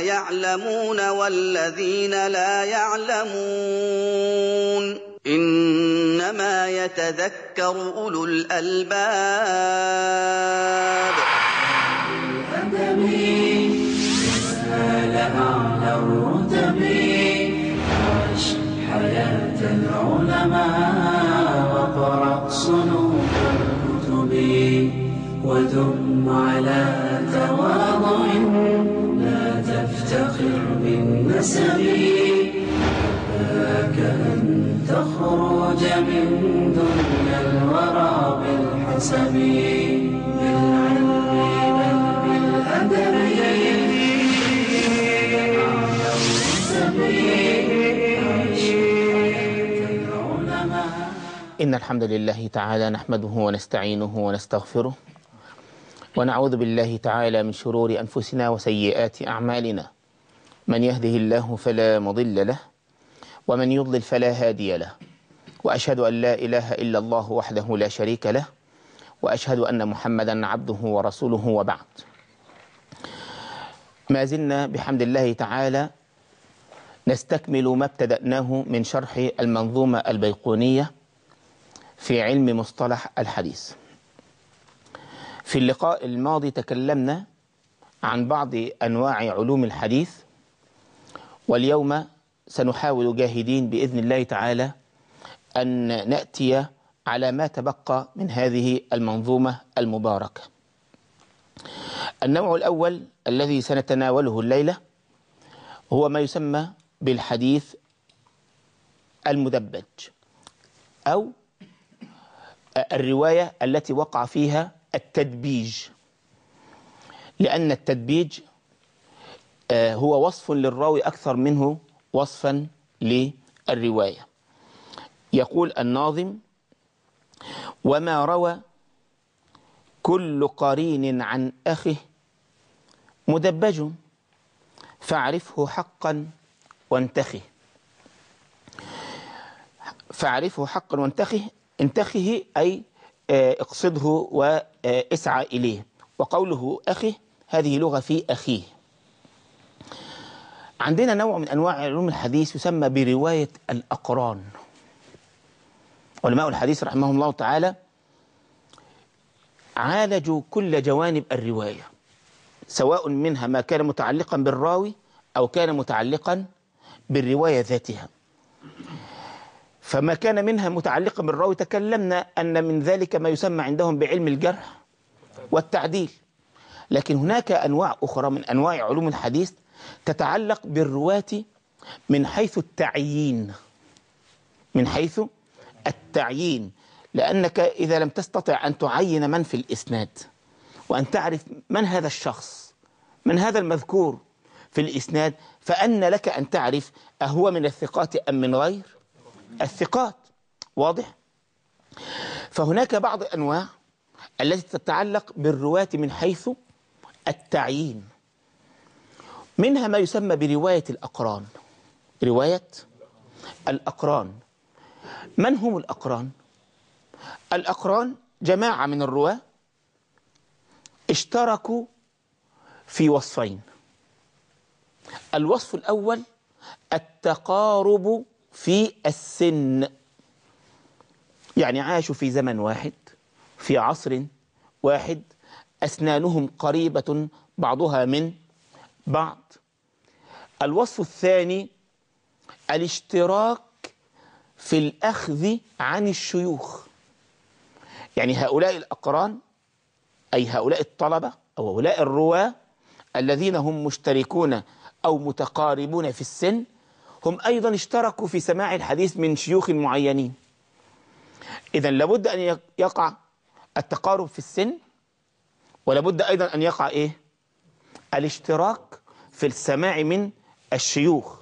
يَعْلَمُونَ وَالَّذِينَ لَا يَعْلَمُونَ إِنَّمَا يَتَذَكَّرُ أُولُو الْأَلْبَابِ حياة العلماء وقرأ صنوف الكتب على تواضع تفتخر بالنسب لك أن تخرج من دنيا الورى بالحسب إن الحمد لله تعالى نحمده ونستعينه ونستغفره ونعوذ بالله تعالى من شرور أنفسنا وسيئات أعمالنا من يهده الله فلا مضل له ومن يضلل فلا هادي له واشهد ان لا اله الا الله وحده لا شريك له واشهد ان محمدا عبده ورسوله وبعد ما زلنا بحمد الله تعالى نستكمل ما ابتدأناه من شرح المنظومة البيقونية في علم مصطلح الحديث. في اللقاء الماضي تكلمنا عن بعض أنواع علوم الحديث واليوم سنحاول جاهدين بإذن الله تعالى أن نأتي على ما تبقى من هذه المنظومة المباركة النوع الأول الذي سنتناوله الليلة هو ما يسمى بالحديث المدبج أو الرواية التي وقع فيها التدبيج لأن التدبيج آه، هو وصف للراوي أكثر منه وصفا للرواية يقول الناظم وما روى كل قرين عن أخه مدبج فاعرفه حقا وانتخه فاعرفه حقا وانتخه انتخه أي آه، اقصده واسعى آه، إليه وقوله أخي هذه لغة في أخيه عندنا نوع من أنواع علوم الحديث يسمى برواية الأقران علماء الحديث رحمهم الله تعالى عالجوا كل جوانب الرواية سواء منها ما كان متعلقا بالراوي أو كان متعلقا بالرواية ذاتها فما كان منها متعلقا بالراوي تكلمنا أن من ذلك ما يسمى عندهم بعلم الجرح والتعديل لكن هناك أنواع أخرى من أنواع علوم الحديث تتعلق بالرواة من حيث التعيين من حيث التعيين لأنك إذا لم تستطع أن تعين من في الإسناد وأن تعرف من هذا الشخص من هذا المذكور في الإسناد فأن لك أن تعرف أهو من الثقات أم من غير الثقات واضح فهناك بعض الأنواع التي تتعلق بالرواة من حيث التعيين منها ما يسمى برواية الأقران رواية الأقران من هم الأقران؟ الأقران جماعة من الرواة اشتركوا في وصفين الوصف الأول التقارب في السن يعني عاشوا في زمن واحد في عصر واحد أسنانهم قريبة بعضها من بعض الوصف الثاني الاشتراك في الأخذ عن الشيوخ يعني هؤلاء الأقران أي هؤلاء الطلبة أو هؤلاء الرواة الذين هم مشتركون أو متقاربون في السن هم أيضا اشتركوا في سماع الحديث من شيوخ معينين إذا لابد أن يقع التقارب في السن ولابد أيضا أن يقع إيه الاشتراك في السماع من الشيوخ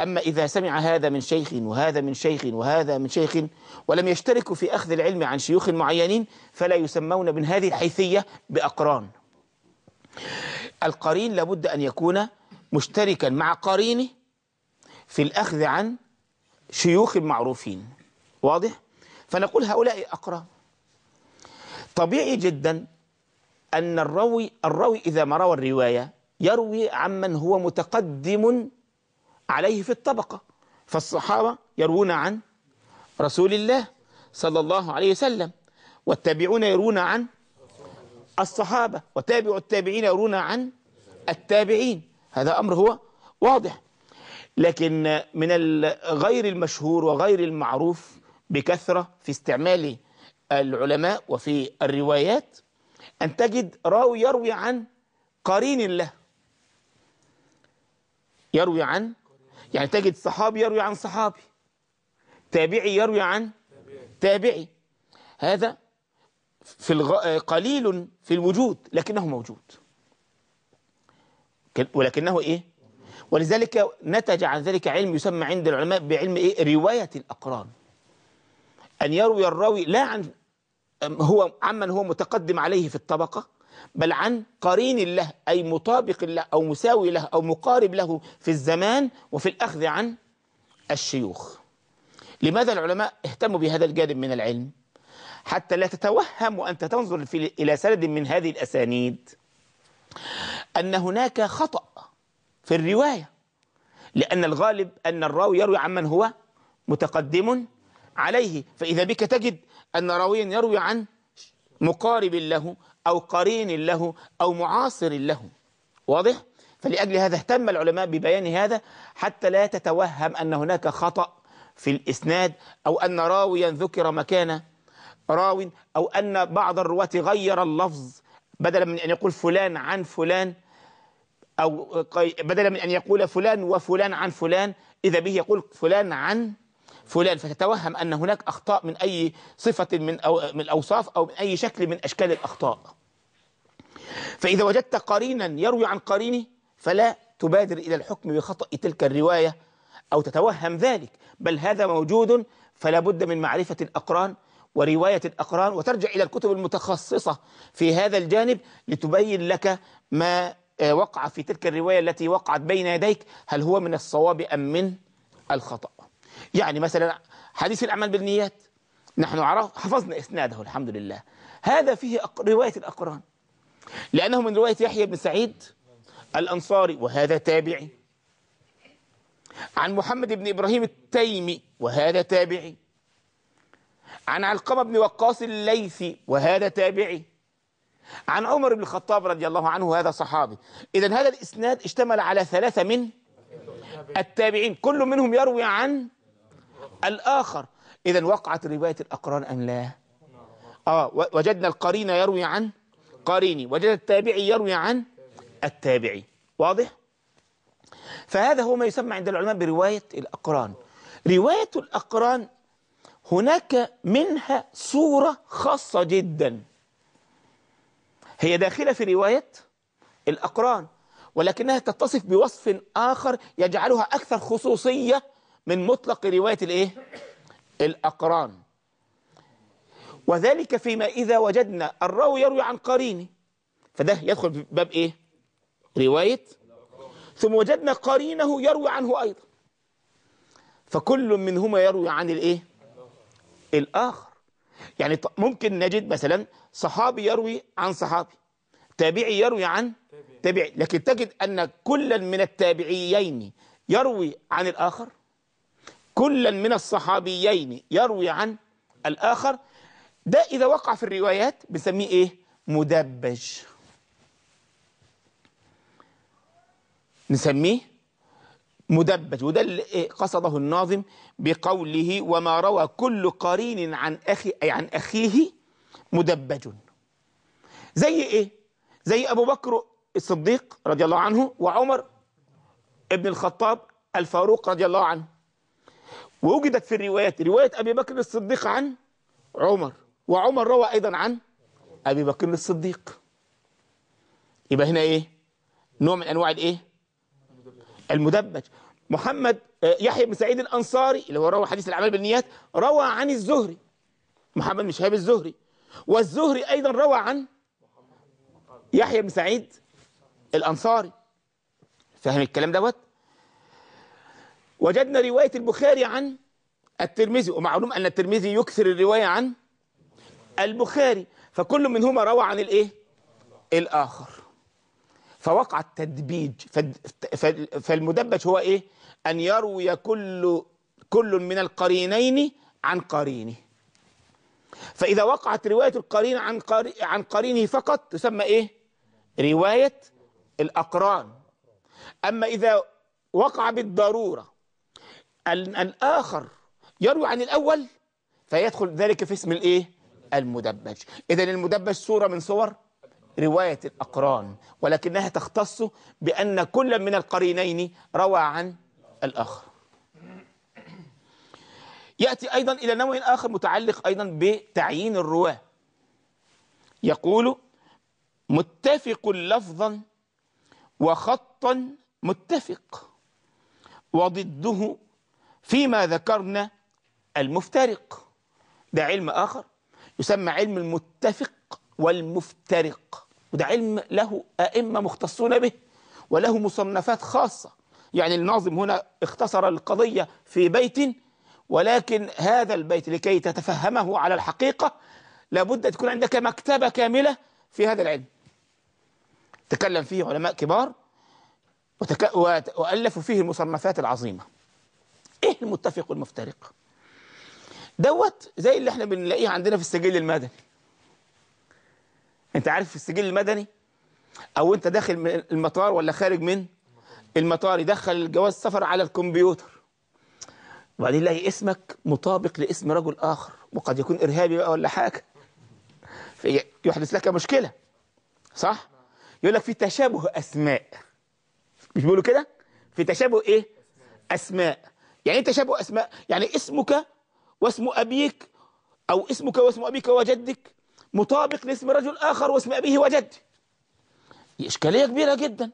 أما إذا سمع هذا من شيخ وهذا من شيخ وهذا من شيخ ولم يشتركوا في أخذ العلم عن شيوخ معينين فلا يسمون من هذه الحيثية بأقران القرين لابد أن يكون مشتركا مع قرينه في الأخذ عن شيوخ معروفين واضح؟ فنقول هؤلاء أقران طبيعي جدا أن الروي, الروي إذا ما روى الرواية يروي عمن هو متقدم عليه في الطبقة فالصحابة يروون عن رسول الله صلى الله عليه وسلم والتابعون يروون عن الصحابة وتابع التابعين يروون عن التابعين هذا أمر هو واضح لكن من غير المشهور وغير المعروف بكثرة في استعمال العلماء وفي الروايات أن تجد راوي يروي عن قرين له يروي عن يعني تجد صحابي يروي عن صحابي تابعي يروي عن تابعي هذا في الغ... قليل في الوجود لكنه موجود ولكنه ايه ولذلك نتج عن ذلك علم يسمى عند العلماء بعلم ايه روايه الاقران ان يروي الراوي لا عن هو عمن هو متقدم عليه في الطبقه بل عن قرين له أي مطابق له أو مساوي له أو مقارب له في الزمان وفي الأخذ عن الشيوخ لماذا العلماء اهتموا بهذا الجانب من العلم حتى لا تتوهم وأنت تنظر في إلى سند من هذه الأسانيد أن هناك خطأ في الرواية لأن الغالب أن الراوي يروي عمن هو متقدم عليه فإذا بك تجد أن راويا يروي عن مقارب له أو قرين له أو معاصر له واضح؟ فلأجل هذا اهتم العلماء ببيان هذا حتى لا تتوهم أن هناك خطأ في الإسناد أو أن راويا ذكر مكان راو أو أن بعض الرواة غير اللفظ بدلا من أن يقول فلان عن فلان أو بدلا من أن يقول فلان وفلان عن فلان إذا به يقول فلان عن فلان فتتوهم أن هناك أخطاء من أي صفة من, أو من الأوصاف أو من أي شكل من أشكال الأخطاء فإذا وجدت قرينا يروي عن قرينه فلا تبادر إلى الحكم بخطأ تلك الرواية أو تتوهم ذلك بل هذا موجود فلا بد من معرفة الأقران ورواية الأقران وترجع إلى الكتب المتخصصة في هذا الجانب لتبين لك ما آه، وقع في تلك الرواية التي وقعت بين يديك هل هو من الصواب أم من الخطأ يعني مثلا حديث الأعمال بالنيات نحن عرف حفظنا إسناده الحمد لله هذا فيه رواية الأقران لأنه من رواية يحيى بن سعيد الأنصاري وهذا تابعي عن محمد بن إبراهيم التيمي وهذا تابعي عن علقمة بن وقاص الليثي وهذا تابعي عن عمر بن الخطاب رضي الله عنه هذا صحابي إذا هذا الإسناد اشتمل على ثلاثة من التابعين كل منهم يروي عن الآخر إذا وقعت رواية الأقران أم لا آه وجدنا القرين يروي عن قريني وجد التابعي يروي عن التابعي واضح؟ فهذا هو ما يسمى عند العلماء برواية الأقران رواية الأقران هناك منها صورة خاصة جدا هي داخلة في رواية الأقران ولكنها تتصف بوصف آخر يجعلها أكثر خصوصية من مطلق رواية الإيه؟ الأقران وذلك فيما إذا وجدنا الراوي يروي عن قرينه فده يدخل في باب إيه رواية ثم وجدنا قرينه يروي عنه أيضا فكل منهما يروي عن الإيه الآخر يعني ممكن نجد مثلا صحابي يروي عن صحابي تابعي يروي عن تابعي لكن تجد أن كلا من التابعيين يروي عن الآخر كلا من الصحابيين يروي عن الآخر ده إذا وقع في الروايات بنسميه إيه؟ مدبج نسميه مدبج وده اللي إيه؟ قصده الناظم بقوله وما روى كل قرين عن أخي أي عن أخيه مدبج زي إيه؟ زي أبو بكر الصديق رضي الله عنه وعمر ابن الخطاب الفاروق رضي الله عنه ووجدت في الروايات رواية أبي بكر الصديق عن عمر وعمر روى أيضا عن أبي بكر الصديق يبقى هنا إيه نوع من أنواع الإيه المدبج محمد آه، يحيى بن سعيد الأنصاري اللي هو روى حديث الأعمال بالنيات روى عن الزهري محمد بن شهاب الزهري والزهري أيضا روى عن يحيى بن سعيد الأنصاري فاهم الكلام دوت وجدنا رواية البخاري عن الترمذي ومعلوم أن الترمذي يكثر الرواية عن البخاري فكل منهما روى عن الايه الاخر فوقع التدبيج فالمدبج هو ايه ان يروي كل كل من القرينين عن قرينه فاذا وقعت روايه القرين عن عن قرينه فقط تسمى ايه روايه الاقران اما اذا وقع بالضروره ان الاخر يروي عن الاول فيدخل ذلك في اسم الايه المدبج إذا المدبج صورة من صور رواية الأقران ولكنها تختص بأن كل من القرينين روى عن الآخر يأتي أيضا إلى نوع آخر متعلق أيضا بتعيين الرواة يقول متفق لفظا وخطا متفق وضده فيما ذكرنا المفترق ده علم آخر يسمى علم المتفق والمفترق وده علم له أئمة مختصون به وله مصنفات خاصة يعني الناظم هنا اختصر القضية في بيت ولكن هذا البيت لكي تتفهمه على الحقيقة لابد أن تكون عندك مكتبة كاملة في هذا العلم تكلم فيه علماء كبار وتك... وألفوا فيه المصنفات العظيمة إيه المتفق والمفترق دوت زي اللي احنا بنلاقيه عندنا في السجل المدني انت عارف في السجل المدني او انت داخل من المطار ولا خارج من المطار يدخل الجواز سفر على الكمبيوتر وبعدين يلاقي اسمك مطابق لاسم رجل اخر وقد يكون ارهابي بقى ولا حاجه يحدث لك مشكله صح يقول لك في تشابه اسماء مش بيقولوا كده في تشابه ايه اسماء يعني ايه تشابه اسماء يعني اسمك واسم أبيك أو اسمك واسم أبيك وجدك مطابق لاسم رجل آخر واسم أبيه وجده إشكالية كبيرة جدا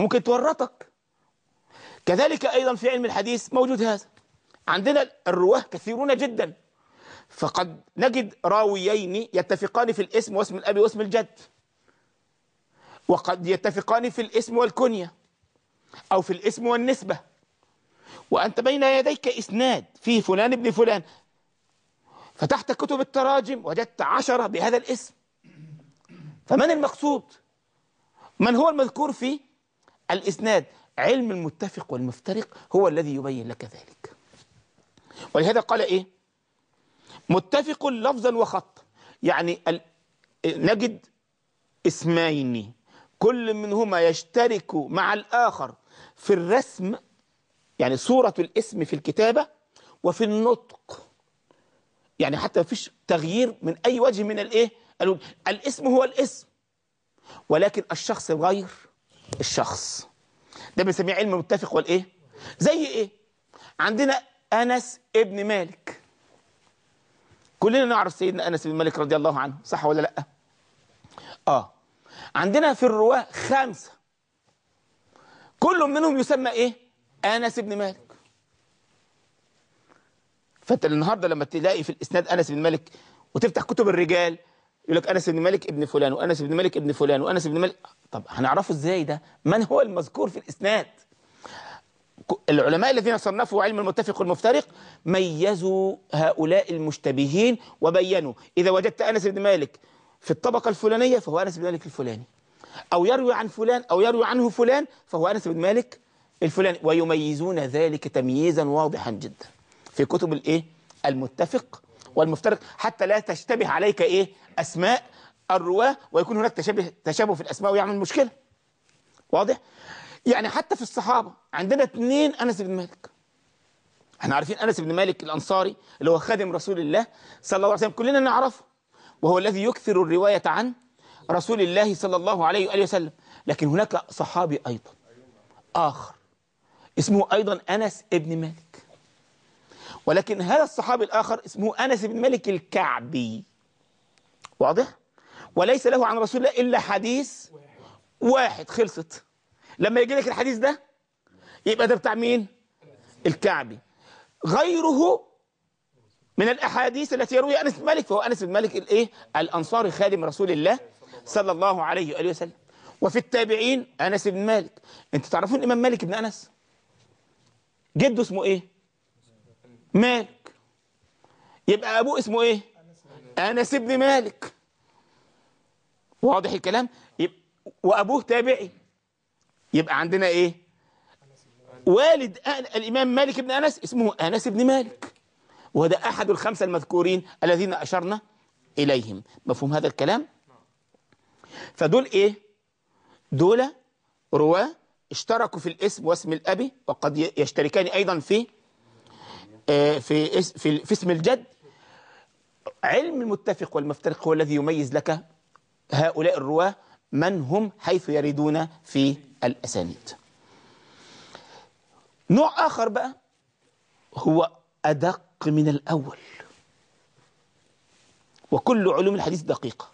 ممكن تورطك كذلك أيضا في علم الحديث موجود هذا عندنا الرواه كثيرون جدا فقد نجد راويين يتفقان في الاسم واسم الأبي واسم الجد وقد يتفقان في الاسم والكنية أو في الاسم والنسبة وأنت بين يديك إسناد فيه فلان ابن فلان فتحت كتب التراجم وجدت عشرة بهذا الاسم فمن المقصود من هو المذكور في الإسناد علم المتفق والمفترق هو الذي يبين لك ذلك ولهذا قال إيه متفق لفظا وخطا يعني ال... نجد اسمين كل منهما يشترك مع الآخر في الرسم يعني صورة الاسم في الكتابة وفي النطق يعني حتى مفيش تغيير من أي وجه من الإيه الاسم هو الاسم ولكن الشخص غير الشخص ده بنسميه علم متفق والإيه زي إيه عندنا أنس ابن مالك كلنا نعرف سيدنا أنس ابن مالك رضي الله عنه صح ولا لأ آه عندنا في الرواة خمسة كل منهم يسمى إيه انس بن مالك فانت النهارده لما تلاقي في الاسناد انس بن مالك وتفتح كتب الرجال يقول لك انس بن مالك ابن فلان وانس بن مالك ابن فلان وانس بن مالك طب هنعرفه ازاي ده من هو المذكور في الاسناد العلماء الذين صنفوا علم المتفق والمفترق ميزوا هؤلاء المشتبهين وبينوا إذا وجدت أنس بن مالك في الطبقة الفلانية فهو أنس بن مالك الفلاني أو يروي عن فلان أو يروي عنه فلان فهو أنس بن مالك الفلاني ويميزون ذلك تمييزا واضحا جدا في كتب الايه المتفق والمفترق حتى لا تشتبه عليك ايه اسماء الرواه ويكون هناك تشابه تشابه في الاسماء ويعمل مشكله واضح يعني حتى في الصحابه عندنا اثنين انس بن مالك احنا عارفين انس بن مالك الانصاري اللي هو خادم رسول الله صلى الله عليه وسلم كلنا نعرفه وهو الذي يكثر الروايه عن رسول الله صلى الله عليه واله وسلم لكن هناك صحابي ايضا اخر اسمه أيضا أنس ابن مالك ولكن هذا الصحابي الآخر اسمه أنس بن مالك الكعبي واضح؟ وليس له عن رسول الله إلا حديث واحد خلصت لما يجي لك الحديث ده يبقى ده بتاع مين؟ الكعبي غيره من الأحاديث التي يروي أنس بن مالك فهو أنس بن مالك الإيه؟ الأنصاري خادم رسول الله صلى الله عليه وآله وسلم وفي التابعين أنس بن مالك أنت تعرفون الإمام مالك بن أنس؟ جده اسمه ايه مالك يبقى ابوه اسمه ايه انس بن مالك واضح الكلام يبقى وابوه تابعي يبقى عندنا ايه والد الامام مالك بن انس اسمه انس بن مالك وهذا احد الخمسه المذكورين الذين اشرنا اليهم مفهوم هذا الكلام فدول ايه دول رواه اشتركوا في الاسم واسم الأبي وقد يشتركان ايضا في آه، في في, في اسم الجد علم المتفق والمفترق هو الذي يميز لك هؤلاء الرواه من هم حيث يردون في الاسانيد نوع اخر بقى هو ادق من الاول وكل علوم الحديث دقيقه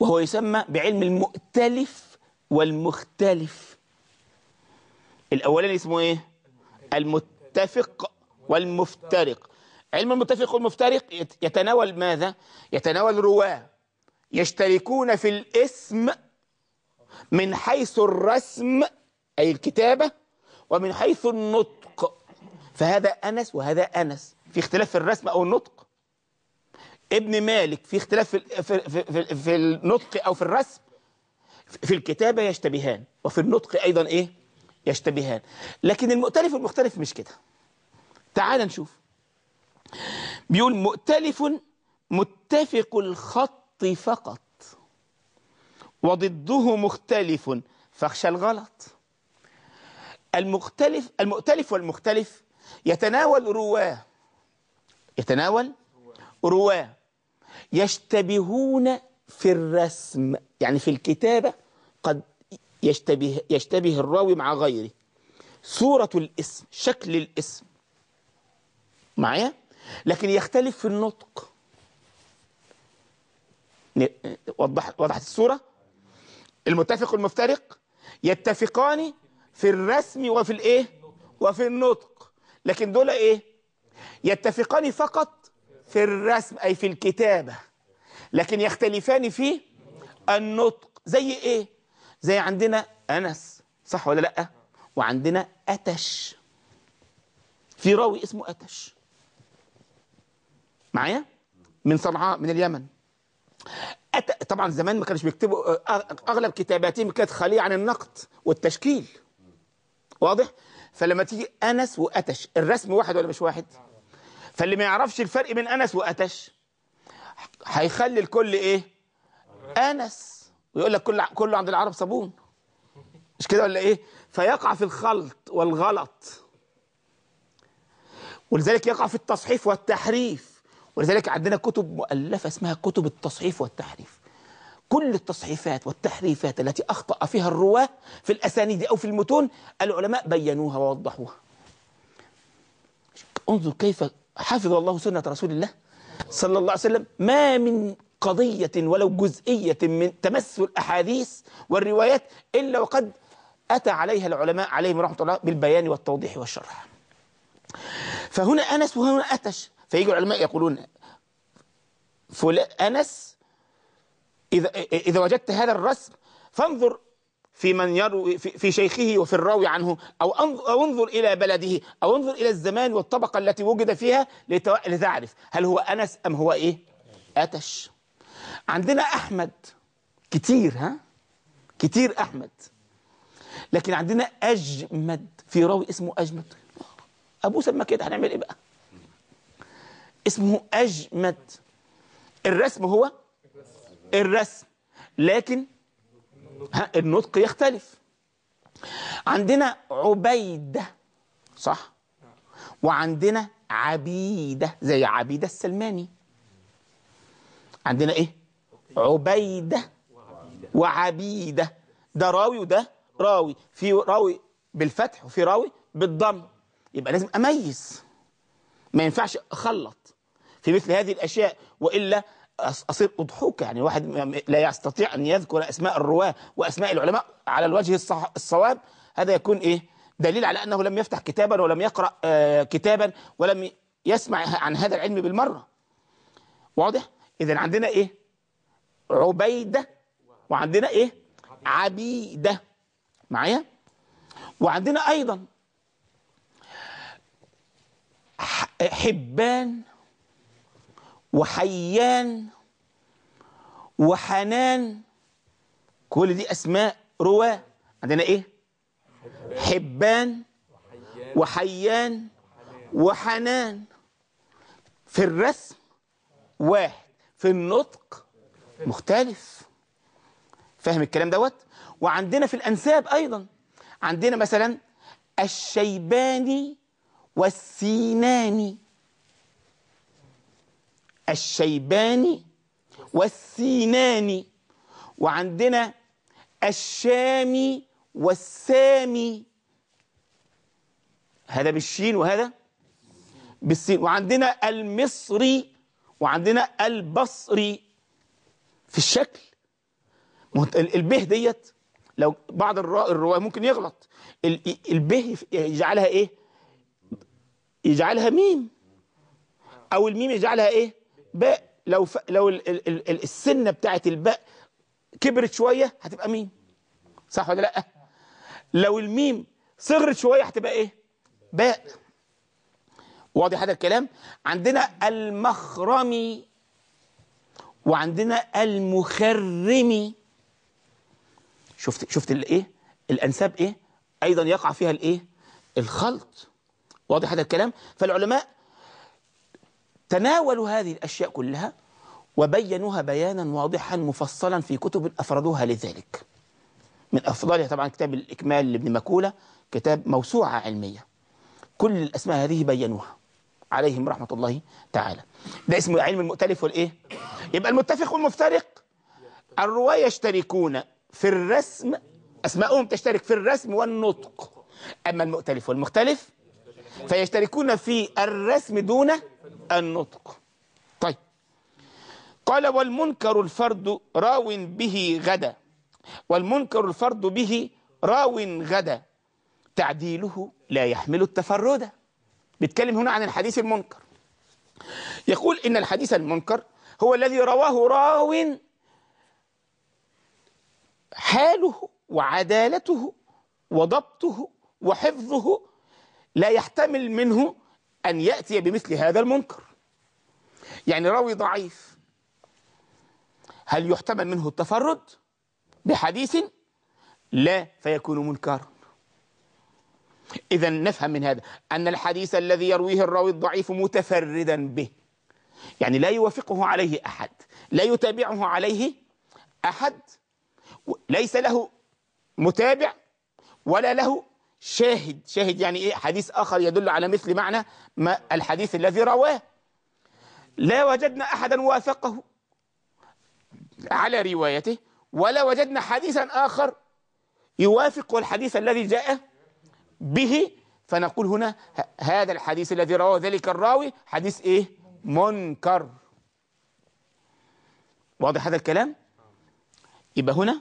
وهو يسمى بعلم المؤتلف والمختلف الأولاني اسمه إيه المتفق والمفترق علم المتفق والمفترق يتناول ماذا يتناول رواه يشتركون في الاسم من حيث الرسم أي الكتابة ومن حيث النطق فهذا أنس وهذا أنس في اختلاف في الرسم أو النطق ابن مالك في اختلاف في, في, في, في النطق أو في الرسم في الكتابة يشتبهان وفي النطق أيضا إيه يشتبهان لكن المؤتلف والمختلف مش كده تعال نشوف بيقول مؤتلف متفق الخط فقط وضده مختلف فاخشى الغلط المختلف المؤتلف والمختلف يتناول رواه يتناول رواه يشتبهون في الرسم يعني في الكتابة قد يشتبه, يشتبه الراوي مع غيره صورة الاسم شكل الاسم معايا لكن يختلف في النطق وضحت وضحت الصورة المتفق والمفترق يتفقان في الرسم وفي الايه وفي النطق لكن دول ايه يتفقان فقط في الرسم اي في الكتابة لكن يختلفان في النطق زي ايه زي عندنا أنس صح ولا لأ وعندنا أتش في راوي اسمه أتش معايا من صنعاء من اليمن أت... طبعا زمان ما كانش بيكتبوا اغلب كتاباتهم كانت خاليه عن النقد والتشكيل واضح فلما تيجي انس واتش الرسم واحد ولا مش واحد فاللي ما يعرفش الفرق بين انس واتش هيخلي الكل ايه انس ويقول لك كل كله عند العرب صابون مش كده ولا ايه فيقع في الخلط والغلط ولذلك يقع في التصحيف والتحريف ولذلك عندنا كتب مؤلفه اسمها كتب التصحيف والتحريف كل التصحيفات والتحريفات التي اخطا فيها الرواه في الاسانيد او في المتون العلماء بينوها ووضحوها انظر كيف حفظ الله سنه رسول الله صلى الله عليه وسلم ما من قضية ولو جزئية من تمس الأحاديث والروايات إلا وقد أتى عليها العلماء عليهم رحمة الله بالبيان والتوضيح والشرح فهنا أنس وهنا أتش فيجي العلماء يقولون أنس إذا, إذا وجدت هذا الرسم فانظر في من يروي في, في شيخه وفي الراوي عنه أو, أو انظر إلى بلده أو انظر إلى الزمان والطبقة التي وجد فيها لتعرف هل هو أنس أم هو إيه أتش عندنا احمد كتير ها كتير احمد لكن عندنا اجمد في راوي اسمه اجمد ابوه سمى إيه كده هنعمل ايه بقى اسمه اجمد الرسم هو الرسم لكن ها النطق يختلف عندنا عبيده صح وعندنا عبيده زي عبيده السلماني عندنا ايه عبيدة وعبيدة ده راوي وده راوي في راوي بالفتح وفي راوي بالضم يبقى لازم أميز ما ينفعش أخلط في مثل هذه الأشياء وإلا أصير أضحوك يعني واحد لا يستطيع أن يذكر أسماء الرواة وأسماء العلماء على الوجه الصواب هذا يكون إيه دليل على أنه لم يفتح كتابا ولم يقرأ آه، كتابا ولم يسمع عن هذا العلم بالمرة واضح إذا عندنا إيه عبيدة وعندنا إيه عبيدة معايا وعندنا أيضا حبان وحيان وحنان كل دي أسماء رواة عندنا إيه حبان وحيان وحنان في الرسم واحد في النطق مختلف فاهم الكلام دوت وعندنا في الأنساب أيضا عندنا مثلا الشيباني والسيناني الشيباني والسيناني وعندنا الشامي والسامي هذا بالشين وهذا بالسين وعندنا المصري وعندنا البصري في الشكل البه ديت لو بعض الرواية ممكن يغلط البه يجعلها ايه يجعلها ميم او الميم يجعلها ايه باء لو ف... لو ال... ال... ال... السنه بتاعت الباء كبرت شويه هتبقى ميم صح ولا لا لو الميم صغرت شويه هتبقى ايه باء واضح هذا الكلام عندنا المخرمي وعندنا المخرمي شفت شفت الايه الانساب ايه ايضا يقع فيها الايه الخلط واضح هذا الكلام فالعلماء تناولوا هذه الاشياء كلها وبينوها بيانا واضحا مفصلا في كتب افردوها لذلك من افضلها طبعا كتاب الاكمال لابن مكوله كتاب موسوعه علميه كل الاسماء هذه بينوها عليهم رحمة الله تعالى ده اسمه علم المؤتلف والإيه يبقى المتفق والمفترق الرواة يشتركون في الرسم أسماؤهم تشترك في الرسم والنطق أما المؤتلف والمختلف فيشتركون في الرسم دون النطق طيب قال والمنكر الفرد راو به غدا والمنكر الفرد به راو غدا تعديله لا يحمل التفرد بيتكلم هنا عن الحديث المنكر يقول إن الحديث المنكر هو الذي رواه راو حاله وعدالته وضبطه وحفظه لا يحتمل منه أن يأتي بمثل هذا المنكر يعني راوي ضعيف هل يحتمل منه التفرد بحديث لا فيكون منكرا إذا نفهم من هذا أن الحديث الذي يرويه الراوي الضعيف متفردا به يعني لا يوافقه عليه أحد لا يتابعه عليه أحد ليس له متابع ولا له شاهد شاهد يعني إيه حديث آخر يدل على مثل معنى ما الحديث الذي رواه لا وجدنا أحدا وافقه على روايته ولا وجدنا حديثا آخر يوافق الحديث الذي جاء به فنقول هنا هذا الحديث الذي رواه ذلك الراوي حديث ايه منكر واضح هذا الكلام يبقى هنا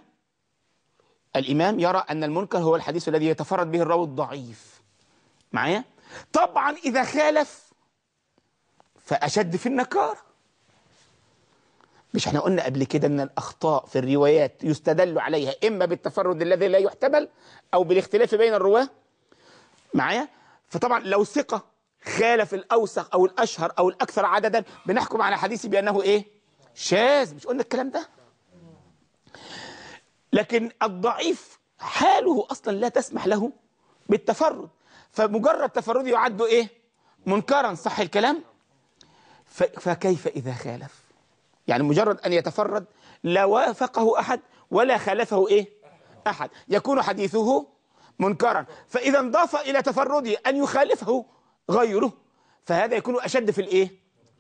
الامام يرى ان المنكر هو الحديث الذي يتفرد به الراوي الضعيف معايا طبعا اذا خالف فاشد في النكار مش احنا قلنا قبل كده ان الاخطاء في الروايات يستدل عليها اما بالتفرد الذي لا يحتمل او بالاختلاف بين الرواه معايا فطبعا لو ثقه خالف الاوثق او الاشهر او الاكثر عددا بنحكم على حديثي بانه ايه شاذ مش قلنا الكلام ده لكن الضعيف حاله اصلا لا تسمح له بالتفرد فمجرد تفرده يعد ايه منكرا صح الكلام فكيف اذا خالف يعني مجرد ان يتفرد لا وافقه احد ولا خالفه ايه احد يكون حديثه منكرا فإذا انضاف إلى تفرده أن يخالفه غيره فهذا يكون أشد في الإيه؟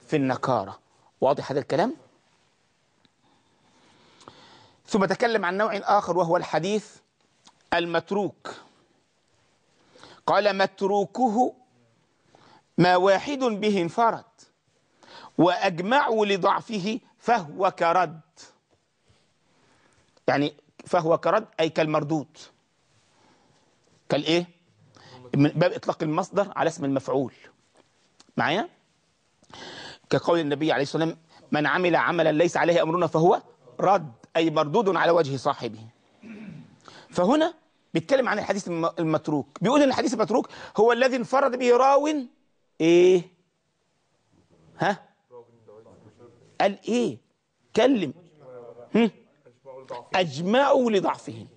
في النكارة واضح هذا الكلام؟ ثم تكلم عن نوع آخر وهو الحديث المتروك قال متروكه ما واحد به انفرد وأجمعوا لضعفه فهو كرد يعني فهو كرد أي كالمردود كالإيه من باب إطلاق المصدر على اسم المفعول معايا كقول النبي عليه الصلاة والسلام من عمل عملا ليس عليه أمرنا فهو رد أي مردود على وجه صاحبه فهنا بيتكلم عن الحديث المتروك بيقول ان الحديث المتروك هو الذي انفرد به راو ايه ها قال ايه كلم هم؟ اجمعوا لضعفهم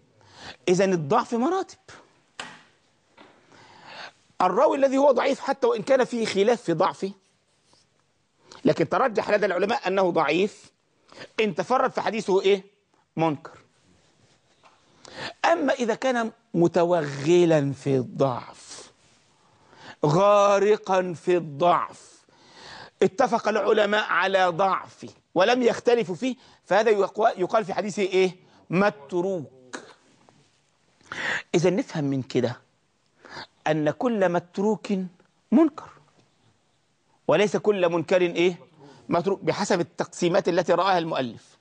اذا الضعف مراتب الراوي الذي هو ضعيف حتى وإن كان فيه خلاف في ضعفه لكن ترجح لدى العلماء أنه ضعيف إن تفرد في حديثه إيه منكر أما إذا كان متوغلا في الضعف غارقا في الضعف اتفق العلماء على ضعفه ولم يختلفوا فيه فهذا يقال في حديثه إيه متروك إذا نفهم من كده أن كل متروك منكر وليس كل منكر إيه؟ متروك بحسب التقسيمات التي رآها المؤلف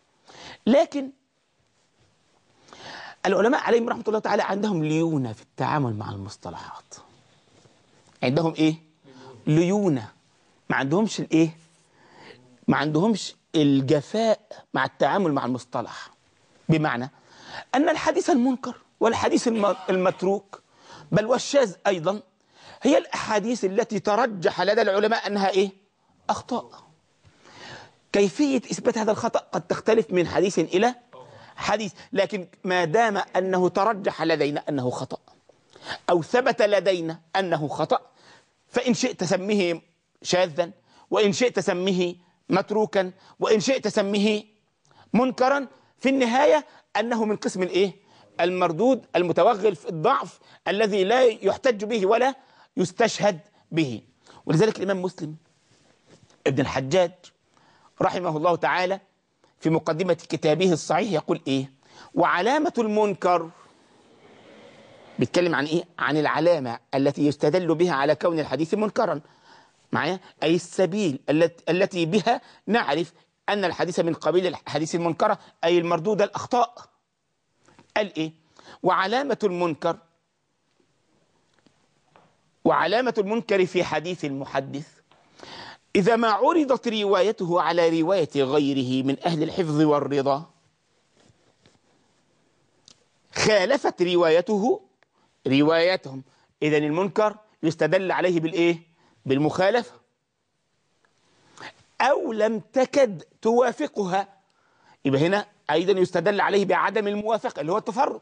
لكن العلماء عليهم رحمة الله تعالى عندهم ليونة في التعامل مع المصطلحات عندهم إيه؟ ليونة ما عندهمش الإيه؟ ما عندهمش الجفاء مع التعامل مع المصطلح بمعنى أن الحديث المنكر والحديث المتروك بل والشاذ أيضا هي الأحاديث التي ترجح لدى العلماء أنها إيه؟ أخطاء كيفية إثبات هذا الخطأ قد تختلف من حديث إلى حديث لكن ما دام أنه ترجح لدينا أنه خطأ أو ثبت لدينا أنه خطأ فإن شئت سميه شاذا وإن شئت سميه متروكا وإن شئت سميه منكرا في النهاية أنه من قسم الإيه المردود المتوغل في الضعف الذي لا يحتج به ولا يستشهد به ولذلك الإمام مسلم ابن الحجاج رحمه الله تعالى في مقدمة كتابه الصحيح يقول إيه وعلامة المنكر بيتكلم عن إيه عن العلامة التي يستدل بها على كون الحديث منكرا معايا أي السبيل التي بها نعرف أن الحديث من قبيل الحديث المنكرة أي المردود الأخطاء قال ايه وعلامة المنكر وعلامة المنكر في حديث المحدث إذا ما عرضت روايته على رواية غيره من أهل الحفظ والرضا خالفت روايته روايتهم إذا المنكر يستدل عليه بالإيه؟ بالمخالفة أو لم تكد توافقها يبقى هنا أيضا يستدل عليه بعدم الموافقة اللي هو التفرد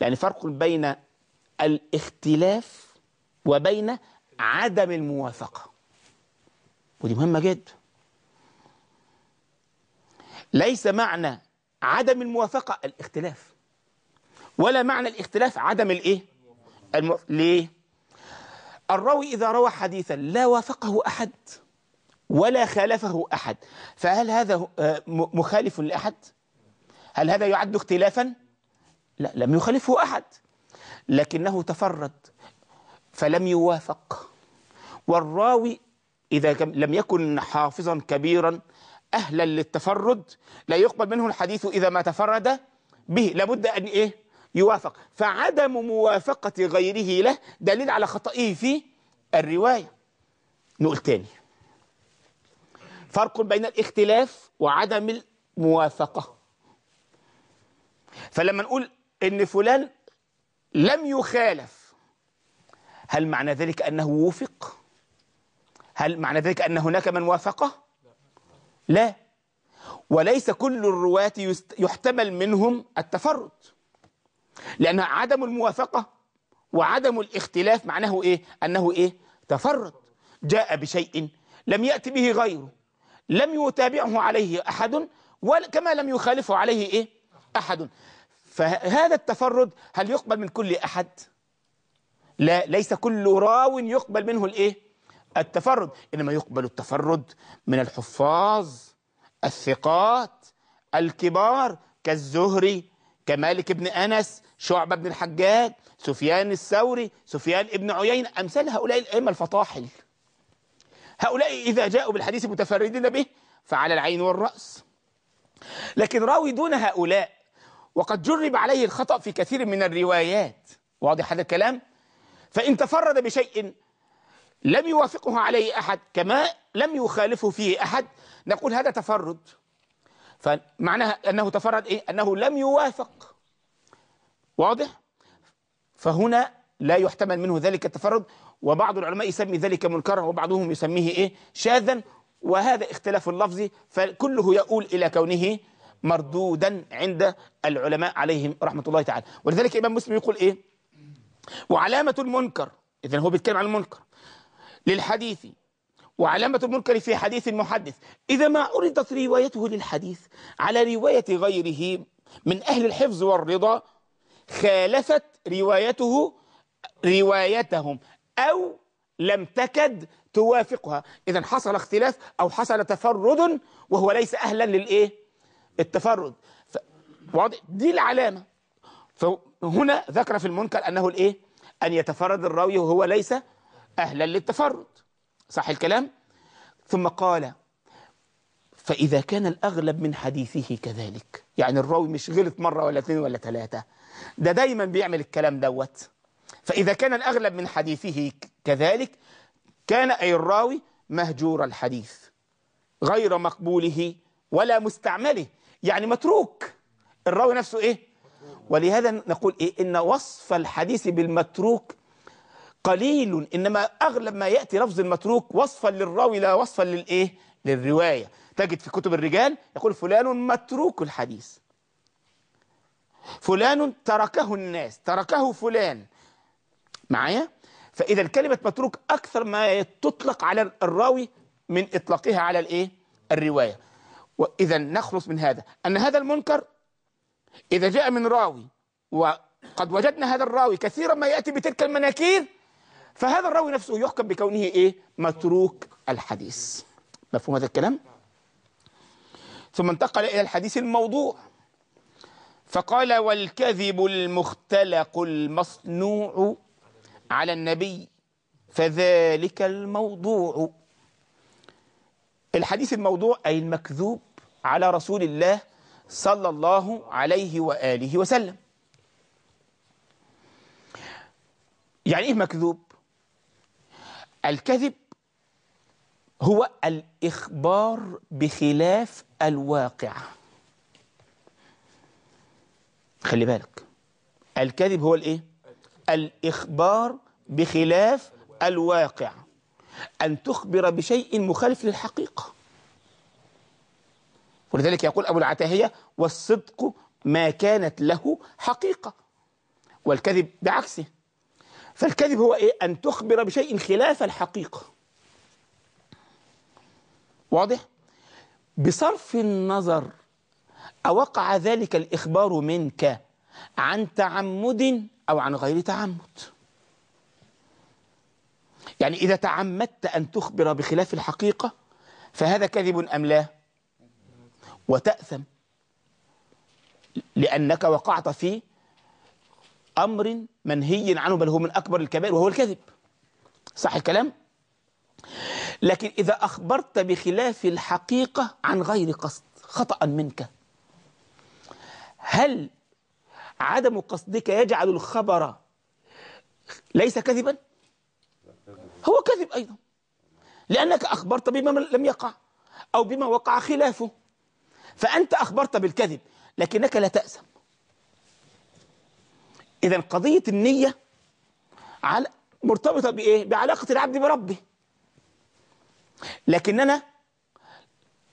لأن فرق بين الاختلاف وبين عدم الموافقة ودي مهمة جدا ليس معنى عدم الموافقة الاختلاف ولا معنى الاختلاف عدم الايه الموافقة. ليه الراوي إذا روى حديثا لا وافقه أحد ولا خالفه أحد فهل هذا آه، مخالف لأحد؟ هل هذا يعد اختلافا؟ لا لم يخالفه أحد لكنه تفرد فلم يوافق والراوي إذا لم يكن حافظا كبيرا أهلا للتفرد لا يقبل منه الحديث إذا ما تفرد به لابد أن إيه يوافق فعدم موافقة غيره له دليل على خطئه في الرواية نقول تاني فرق بين الاختلاف وعدم الموافقة فلما نقول إن فلان لم يخالف هل معنى ذلك أنه وفق؟ هل معنى ذلك أن هناك من وافقه؟ لا وليس كل الرواة يحتمل منهم التفرد لأن عدم الموافقة وعدم الاختلاف معناه إيه؟ أنه إيه؟ تفرد جاء بشيء لم يأتي به غيره لم يتابعه عليه أحد كما لم يخالفه عليه إيه؟ أحد فهذا التفرد هل يقبل من كل أحد؟ لا ليس كل راو يقبل منه الإيه؟ التفرد إنما يقبل التفرد من الحفاظ الثقات الكبار كالزهري كمالك بن أنس شعبة بن الحجاج سفيان الثوري سفيان ابن عيين أمثال هؤلاء الأئمة الفطاحل هؤلاء إذا جاءوا بالحديث متفردين به فعلى العين والرأس لكن راوي دون هؤلاء وقد جرب عليه الخطأ في كثير من الروايات واضح هذا الكلام فإن تفرد بشيء لم يوافقه عليه أحد كما لم يخالفه فيه أحد نقول هذا تفرد فمعناها أنه تفرد إيه؟ أنه لم يوافق واضح فهنا لا يحتمل منه ذلك التفرد وبعض العلماء يسمي ذلك منكرا وبعضهم يسميه إيه شاذا وهذا اختلاف اللفظ فكله يقول إلى كونه مردودا عند العلماء عليهم رحمة الله تعالى ولذلك الإمام مسلم يقول إيه وعلامة المنكر إذا هو بيتكلم عن المنكر للحديث وعلامة المنكر في حديث المحدث إذا ما أردت روايته للحديث على رواية غيره من أهل الحفظ والرضا خالفت روايته روايتهم أو لم تكد توافقها إذا حصل اختلاف أو حصل تفرد وهو ليس أهلا للإيه التفرد ف... واضح دي العلامة فهنا ذكر في المنكر أنه الإيه أن يتفرد الراوي وهو ليس أهلا للتفرد صح الكلام ثم قال فإذا كان الأغلب من حديثه كذلك يعني الراوي مش غلط مرة ولا اثنين ولا ثلاثة ده دايما بيعمل الكلام دوت فإذا كان الأغلب من حديثه كذلك كان أي الراوي مهجور الحديث غير مقبوله ولا مستعمله يعني متروك الراوي نفسه إيه ولهذا نقول إيه إن وصف الحديث بالمتروك قليل إنما أغلب ما يأتي لفظ المتروك وصفا للراوي لا وصفا للإيه للرواية تجد في كتب الرجال يقول فلان متروك الحديث فلان تركه الناس تركه فلان معايا فاذا كلمه متروك اكثر ما تطلق على الراوي من اطلاقها على الايه الروايه واذا نخلص من هذا ان هذا المنكر اذا جاء من راوي وقد وجدنا هذا الراوي كثيرا ما ياتي بتلك المناكير فهذا الراوي نفسه يحكم بكونه ايه متروك الحديث مفهوم هذا الكلام ثم انتقل الى الحديث الموضوع فقال والكذب المختلق المصنوع على النبي فذلك الموضوع الحديث الموضوع أي المكذوب على رسول الله صلى الله عليه وآله وسلم يعني إيه مكذوب الكذب هو الإخبار بخلاف الواقع خلي بالك الكذب هو الإيه الإخبار بخلاف الواقع أن تخبر بشيء مخالف للحقيقة ولذلك يقول أبو العتاهية والصدق ما كانت له حقيقة والكذب بعكسه فالكذب هو إيه؟ أن تخبر بشيء خلاف الحقيقة واضح؟ بصرف النظر أوقع ذلك الإخبار منك عن تعمد أو عن غير تعمد يعني إذا تعمدت أن تخبر بخلاف الحقيقة فهذا كذب أم لا وتأثم لأنك وقعت في أمر منهي عنه بل هو من أكبر الكبائر وهو الكذب صح الكلام؟ لكن إذا أخبرت بخلاف الحقيقة عن غير قصد خطأ منك هل عدم قصدك يجعل الخبر ليس كذبا هو كذب أيضا لأنك أخبرت بما لم يقع أو بما وقع خلافه فأنت أخبرت بالكذب لكنك لا تأسم إذا قضية النية على مرتبطة بإيه؟ بعلاقة العبد بربه لكننا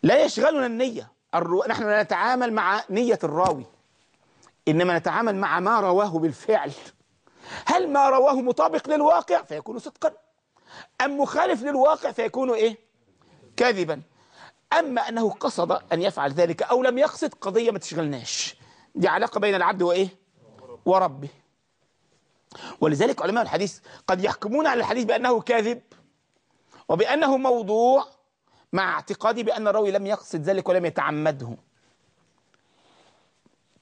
لا يشغلنا النية الرو... نحن نتعامل مع نية الراوي إنما نتعامل مع ما رواه بالفعل هل ما رواه مطابق للواقع فيكون صدقا أم مخالف للواقع فيكون إيه كذبا أما أنه قصد أن يفعل ذلك أو لم يقصد قضية ما تشغلناش دي علاقة بين العبد وإيه وربه ولذلك علماء الحديث قد يحكمون على الحديث بأنه كاذب وبأنه موضوع مع اعتقادي بأن الراوي لم يقصد ذلك ولم يتعمده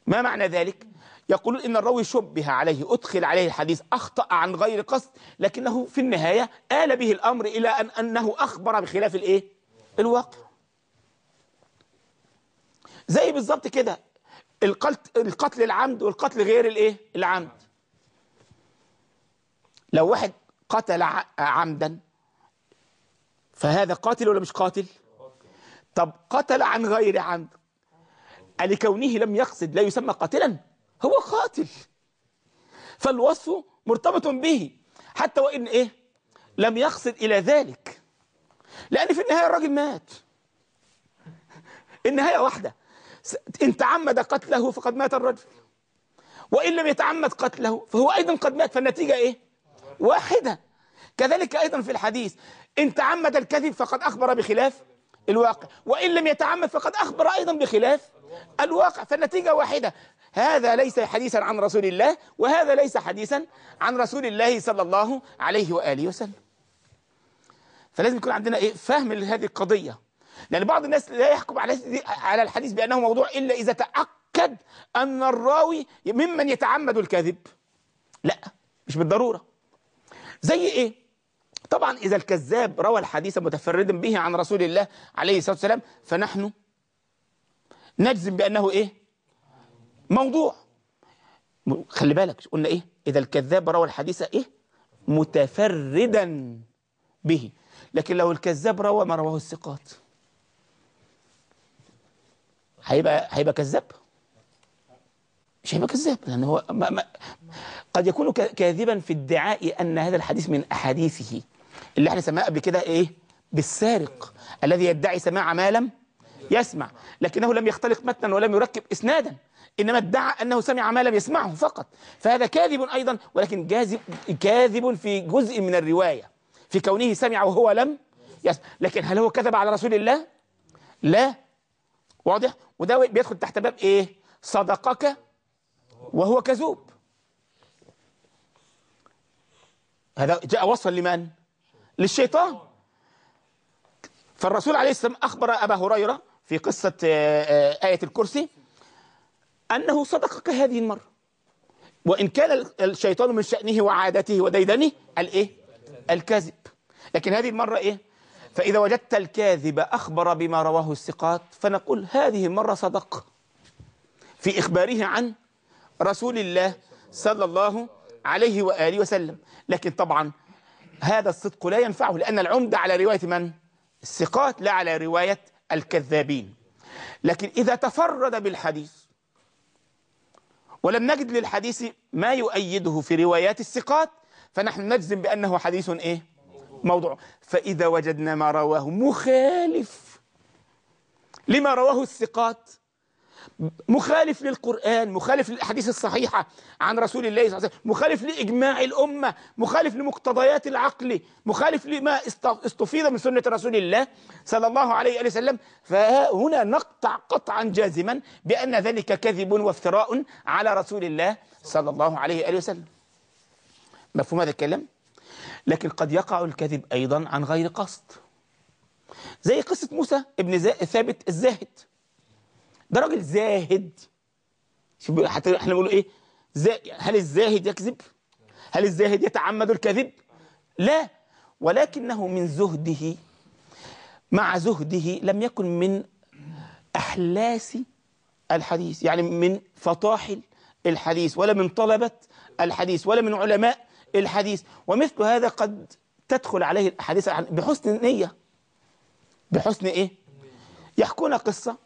ما معنى ذلك يقولون إن الراوي شبه عليه أدخل عليه الحديث أخطأ عن غير قصد لكنه في النهاية آل به الأمر إلى أن أنه أخبر بخلاف الإيه؟ الواقع زي بالظبط كده القتل العمد والقتل غير الإيه؟ العمد لو واحد قتل عمدا فهذا قاتل ولا مش قاتل طب قتل عن غير عمد لكونه لم يقصد لا يسمى قاتلا هو قاتل فالوصف مرتبط به حتى وإن إيه لم يقصد إلى ذلك لأن في النهاية الراجل مات النهاية واحدة إن تعمد قتله فقد مات الرجل وإن لم يتعمد قتله فهو أيضا قد مات فالنتيجة إيه واحدة كذلك أيضا في الحديث إن تعمد الكذب فقد أخبر بخلاف الواقع وإن لم يتعمد فقد أخبر أيضا بخلاف الواقع فالنتيجة واحدة هذا ليس حديثا عن رسول الله وهذا ليس حديثا عن رسول الله صلى الله عليه وآله وسلم فلازم يكون عندنا إيه فهم لهذه القضية لأن بعض الناس لا يحكم على على الحديث بأنه موضوع إلا إذا تأكد أن الراوي ممن يتعمد الكذب لا مش بالضرورة زي إيه طبعا إذا الكذاب روى الحديث متفردا به عن رسول الله عليه الصلاة والسلام فنحن نجزم بأنه إيه موضوع خلي بالك قلنا إيه إذا الكذاب روى الحديث إيه متفردا به لكن لو الكذاب روى ما رواه الثقات هيبقى هيبقى كذاب مش هيبقى كذاب لأن هو ما ما قد يكون كاذبا في ادعاء أن هذا الحديث من أحاديثه اللي احنا سماه قبل كده إيه بالسارق الذي يدعي سماع ما لم يسمع لكنه لم يختلق متنا ولم يركب إسنادا إنما ادعى أنه سمع ما لم يسمعه فقط فهذا كاذب أيضا ولكن جاذب كاذب في جزء من الرواية في كونه سمع وهو لم يسمع لكن هل هو كذب على رسول الله لا واضح وده بيدخل تحت باب إيه صدقك وهو كذوب هذا جاء وصفا لمن للشيطان فالرسول عليه السلام أخبر أبا هريرة في قصة آه، آه، آية الكرسي أنه صدق كهذه المرة وإن كان الشيطان من شأنه وعادته وديدنه الإيه؟ الكاذب لكن هذه المرة إيه؟ فإذا وجدت الكاذب أخبر بما رواه الثقات فنقول هذه المرة صدق في إخباره عن رسول الله صلى الله عليه وآله وسلم لكن طبعا هذا الصدق لا ينفعه لأن العمدة على رواية من؟ الثقات لا على رواية الكذابين لكن إذا تفرد بالحديث ولم نجد للحديث ما يؤيده في روايات الثقات فنحن نجزم بأنه حديث إيه؟ موضوع فإذا وجدنا ما رواه مخالف لما رواه الثقات مخالف للقرآن مخالف للأحاديث الصحيحة عن رسول الله صلى الله عليه وسلم مخالف لإجماع الأمة مخالف لمقتضيات العقل مخالف لما استفيض من سنة رسول الله صلى الله عليه وسلم فهنا نقطع قطعا جازما بأن ذلك كذب وافتراء على رسول الله صلى الله عليه وسلم مفهوم هذا الكلام؟ لكن قد يقع الكذب أيضا عن غير قصد زي قصة موسى ابن ثابت الزاهد ده راجل زاهد حتى احنا بنقول ايه هل الزاهد يكذب هل الزاهد يتعمد الكذب لا ولكنه من زهده مع زهده لم يكن من أحلاس الحديث يعني من فطاحل الحديث ولا من طلبة الحديث ولا من علماء الحديث ومثل هذا قد تدخل عليه الأحاديث بحسن نية بحسن إيه يحكون قصة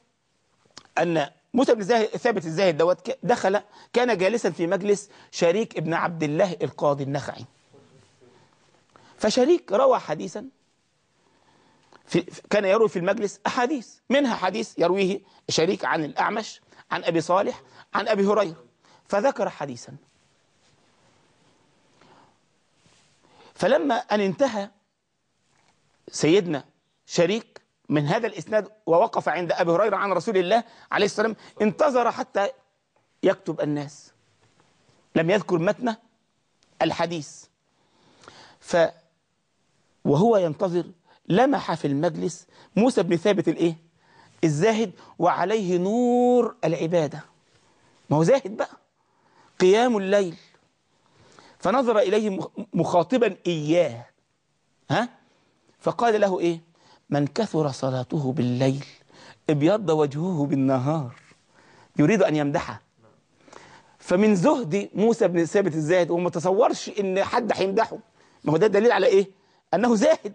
أن موسى بن زاهد ثابت الزاهد دوت دخل كان جالسا في مجلس شريك ابن عبد الله القاضي النخعي فشريك روى حديثا في كان يروي في المجلس أحاديث منها حديث يرويه شريك عن الأعمش عن أبي صالح عن أبي هريرة فذكر حديثا فلما أن انتهى سيدنا شريك من هذا الإسناد ووقف عند أبي هريرة عن رسول الله عليه السلام انتظر حتى يكتب الناس لم يذكر متن الحديث ف وهو ينتظر لمح في المجلس موسى بن ثابت الايه الزاهد وعليه نور العبادة ما هو زاهد بقى قيام الليل فنظر إليه مخاطبا إياه ها فقال له إيه من كثر صلاته بالليل ابيض وجهه بالنهار يريد أن يمدحه فمن زهد موسى بن ثابت الزاهد وما تصورش ان حد هيمدحه ما هو ده دليل على ايه انه زاهد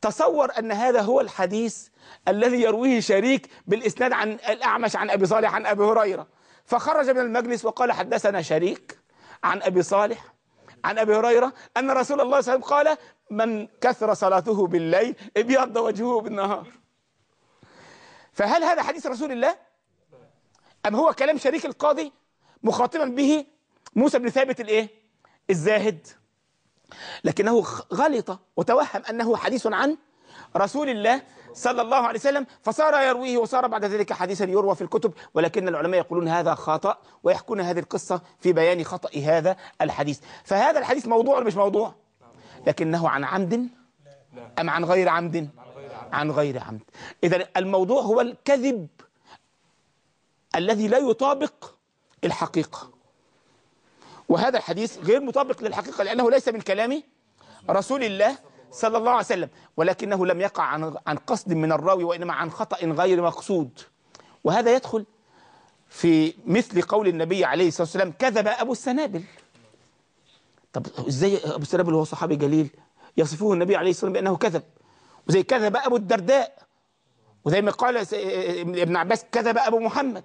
تصور ان هذا هو الحديث الذي يرويه شريك بالاسناد عن الاعمش عن ابي صالح عن ابي هريره فخرج من المجلس وقال حدثنا شريك عن ابي صالح عن أبي هريرة أن رسول الله صلى الله عليه وسلم قال من كثر صلاته بالليل ابيض وجهه بالنهار فهل هذا حديث رسول الله أم هو كلام شريك القاضي مخاطبا به موسى بن ثابت الإيه الزاهد لكنه غلط وتوهم أنه حديث عن رسول الله صلى الله عليه وسلم فصار يرويه وصار بعد ذلك حديثا يروى في الكتب ولكن العلماء يقولون هذا خطأ ويحكون هذه القصة في بيان خطأ هذا الحديث فهذا الحديث موضوع مش موضوع لكنه عن عمد أم عن غير عمد عن غير عمد إذا الموضوع هو الكذب الذي لا يطابق الحقيقة وهذا الحديث غير مطابق للحقيقة لأنه ليس من كلام رسول الله صلى الله عليه وسلم ولكنه لم يقع عن, عن قصد من الراوي وإنما عن خطأ غير مقصود وهذا يدخل في مثل قول النبي عليه الصلاة والسلام كذب أبو السنابل طب إزاي أبو السنابل هو صحابي جليل يصفه النبي عليه الصلاة والسلام بأنه كذب وزي كذب أبو الدرداء وزي ما قال ابن عباس كذب أبو محمد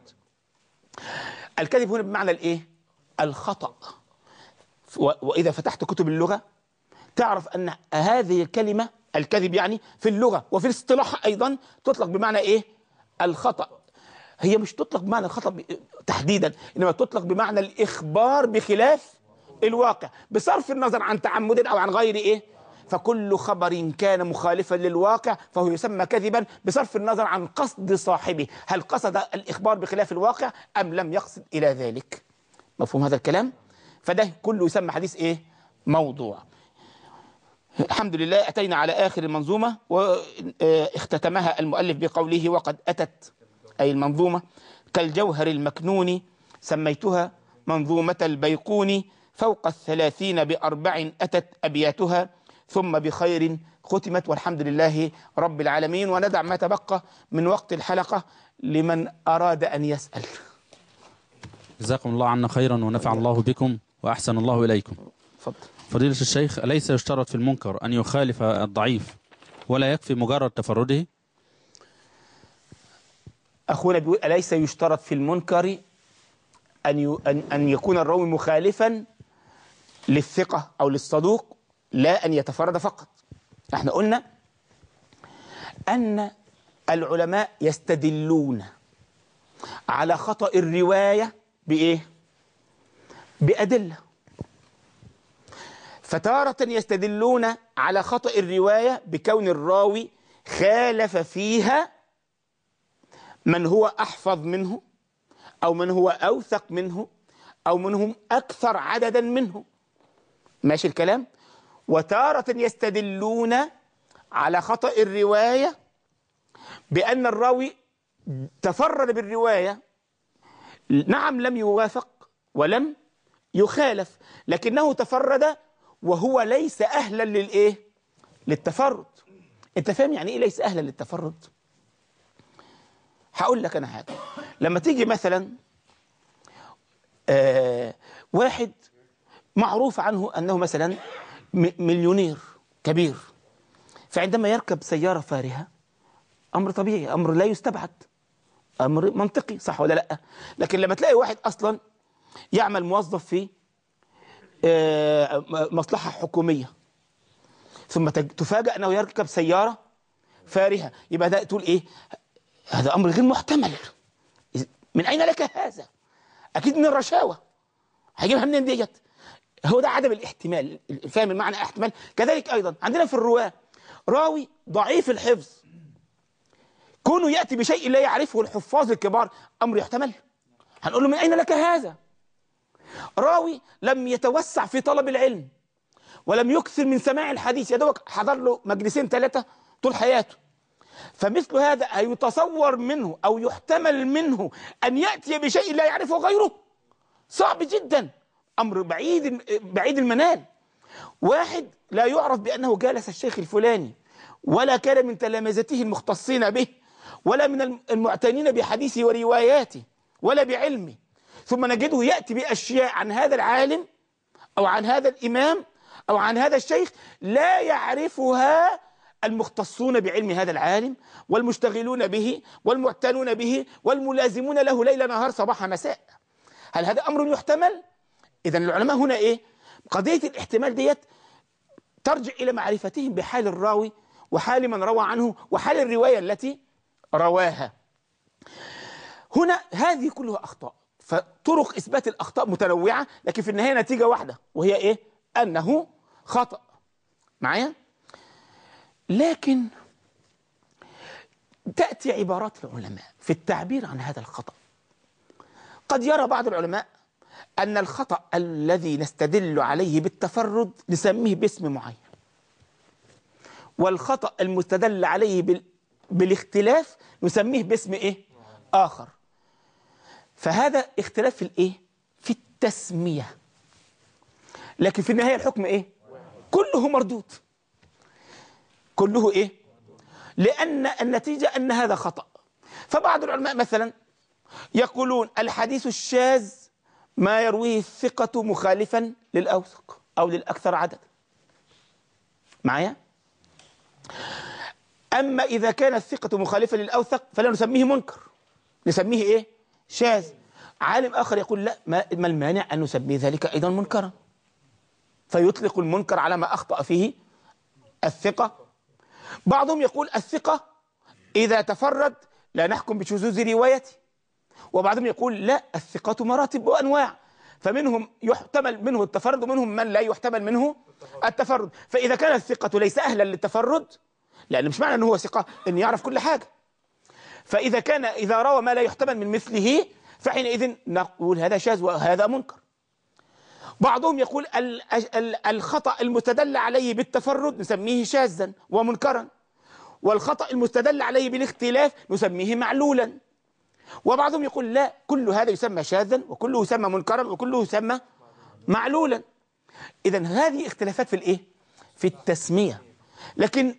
الكذب هنا بمعنى الإيه؟ الخطأ وإذا فتحت كتب اللغة تعرف أن هذه الكلمة الكذب يعني في اللغة وفي الاصطلاح أيضا تطلق بمعنى إيه الخطأ هي مش تطلق بمعنى الخطأ تحديدا إنما تطلق بمعنى الإخبار بخلاف الواقع بصرف النظر عن تعمد أو عن غير إيه فكل خبر كان مخالفا للواقع فهو يسمى كذبا بصرف النظر عن قصد صاحبه هل قصد الإخبار بخلاف الواقع أم لم يقصد إلى ذلك مفهوم هذا الكلام فده كله يسمى حديث إيه موضوع الحمد لله أتينا على آخر المنظومة واختتمها آه، المؤلف بقوله وقد أتت أي المنظومة كالجوهر المكنون سميتها منظومة البيقون فوق الثلاثين بأربع أتت أبياتها ثم بخير ختمت والحمد لله رب العالمين وندع ما تبقى من وقت الحلقة لمن أراد أن يسأل جزاكم الله عنا خيرا ونفع الله بكم وأحسن الله إليكم فضل. فضيلة الشيخ أليس يشترط في المنكر أن يخالف الضعيف ولا يكفي مجرد تفرده أخونا بيقول أليس يشترط في المنكر أن, ي... أن... أن يكون الراوي مخالفا للثقة أو للصدوق لا أن يتفرد فقط احنا قلنا أن العلماء يستدلون على خطأ الرواية بإيه؟ بأدلة فتارة يستدلون على خطأ الرواية بكون الراوي خالف فيها من هو أحفظ منه أو من هو أوثق منه أو منهم أكثر عددا منه ماشي الكلام وتارة يستدلون على خطأ الرواية بأن الراوي تفرد بالرواية نعم لم يوافق ولم يخالف لكنه تفرد وهو ليس أهلا للإيه؟ للتفرد أنت فاهم يعني إيه ليس أهلا للتفرد؟ هقول لك أنا حاجة لما تيجي مثلا آه واحد معروف عنه أنه مثلا مليونير كبير فعندما يركب سيارة فارهة أمر طبيعي أمر لا يستبعد أمر منطقي صح ولا لأ لكن لما تلاقي واحد أصلا يعمل موظف في آه، مصلحة حكومية ثم تفاجأ أنه يركب سيارة فارهة يبقى ده تقول إيه هذا أمر غير محتمل من أين لك هذا أكيد من الرشاوة هيجيبها منين ديت هو ده عدم الاحتمال فاهم المعنى احتمال كذلك أيضا عندنا في الرواة راوي ضعيف الحفظ كونه يأتي بشيء لا يعرفه الحفاظ الكبار أمر يحتمل هنقول له من أين لك هذا راوي لم يتوسع في طلب العلم ولم يكثر من سماع الحديث يا دوبك حضر له مجلسين ثلاثة طول حياته فمثل هذا هيتصور منه أو يحتمل منه أن يأتي بشيء لا يعرفه غيره صعب جدا أمر بعيد بعيد المنال واحد لا يعرف بأنه جالس الشيخ الفلاني ولا كان من تلامذته المختصين به ولا من المعتنين بحديثه ورواياته ولا بعلمه ثم نجده يأتي بأشياء عن هذا العالم أو عن هذا الإمام أو عن هذا الشيخ لا يعرفها المختصون بعلم هذا العالم والمشتغلون به والمعتنون به والملازمون له ليل نهار صباح مساء هل هذا أمر يحتمل؟ إذا العلماء هنا إيه؟ قضية الاحتمال ديت ترجع إلى معرفتهم بحال الراوي وحال من روى عنه وحال الرواية التي رواها هنا هذه كلها أخطاء فطرق اثبات الاخطاء متنوعه لكن في النهايه نتيجه واحده وهي ايه انه خطا معايا لكن تاتي عبارات العلماء في التعبير عن هذا الخطا قد يرى بعض العلماء ان الخطا الذي نستدل عليه بالتفرد نسميه باسم معين والخطا المستدل عليه بالاختلاف نسميه باسم ايه اخر فهذا اختلاف في الايه في التسمية لكن في النهاية الحكم ايه كله مردود كله ايه لأن النتيجة أن هذا خطأ فبعض العلماء مثلا يقولون الحديث الشاذ ما يرويه الثقة مخالفا للأوثق أو للأكثر عددا معايا أما إذا كان الثقة مخالفا للأوثق فلا نسميه منكر نسميه إيه شاذ عالم آخر يقول لا ما المانع أن نسمي ذلك أيضا منكرا فيطلق المنكر على ما أخطأ فيه الثقة بعضهم يقول الثقة إذا تفرد لا نحكم بشذوذ روايته وبعضهم يقول لا الثقة مراتب وأنواع فمنهم يحتمل منه التفرد ومنهم من لا يحتمل منه التفرد فإذا كان الثقة ليس أهلا للتفرد لأن مش معنى أنه هو ثقة أن يعرف كل حاجة فإذا كان إذا روى ما لا يحتمل من مثله فحينئذ نقول هذا شاذ وهذا منكر بعضهم يقول الخطأ المستدل عليه بالتفرد نسميه شاذا ومنكرا والخطأ المستدل عليه بالاختلاف نسميه معلولا وبعضهم يقول لا كل هذا يسمى شاذا وكله يسمى منكرا وكله يسمى معلولا إذا هذه اختلافات في الإيه؟ في التسمية لكن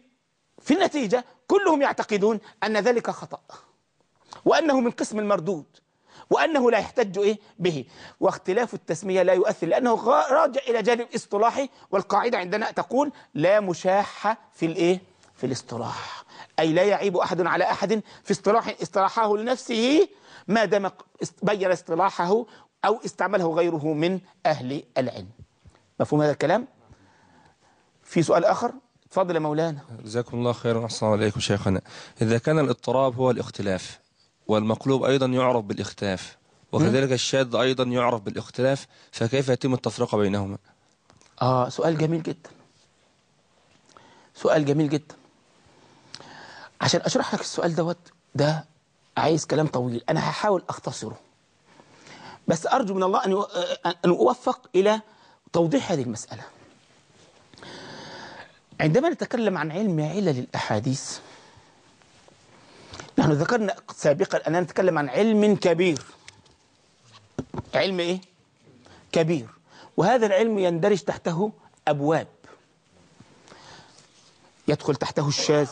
في النتيجة كلهم يعتقدون أن ذلك خطأ وأنه من قسم المردود وأنه لا يحتج إيه به واختلاف التسمية لا يؤثر لأنه راجع إلى جانب اصطلاحي والقاعدة عندنا تقول لا مشاحة في الإيه في الاصطلاح أي لا يعيب أحد على أحد في اصطلاح اصطلاحه لنفسه ما دام بين اصطلاحه أو استعمله غيره من أهل العلم مفهوم هذا الكلام؟ في سؤال آخر؟ تفضل يا مولانا جزاكم الله خيرا احسن عليكم شيخنا اذا كان الاضطراب هو الاختلاف والمقلوب ايضا يعرف بالاختلاف وكذلك الشاذ ايضا يعرف بالاختلاف فكيف يتم التفرقه بينهما اه سؤال جميل جدا سؤال جميل جدا عشان اشرح لك السؤال دوت ده عايز كلام طويل انا هحاول اختصره بس ارجو من الله ان ان اوفق الى توضيح هذه المساله عندما نتكلم عن علم علل الأحاديث نحن ذكرنا سابقا أننا نتكلم عن علم كبير علم إيه؟ كبير وهذا العلم يندرج تحته أبواب يدخل تحته الشاذ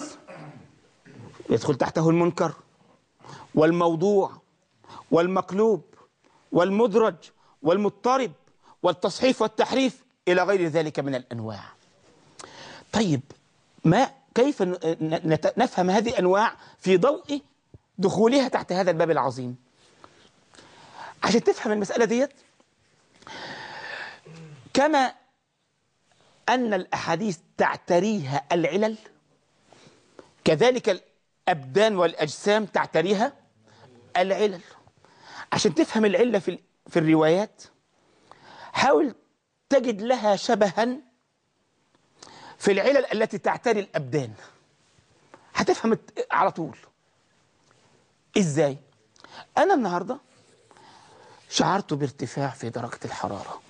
يدخل تحته المنكر والموضوع والمقلوب والمدرج والمضطرب والتصحيف والتحريف إلى غير ذلك من الأنواع طيب ما كيف نفهم هذه الأنواع في ضوء دخولها تحت هذا الباب العظيم عشان تفهم المسألة ديت كما أن الأحاديث تعتريها العلل كذلك الأبدان والأجسام تعتريها العلل عشان تفهم العلة في, في الروايات حاول تجد لها شبها في العلل التي تعتري الأبدان هتفهم على طول إزاي أنا النهاردة شعرت بارتفاع في درجة الحرارة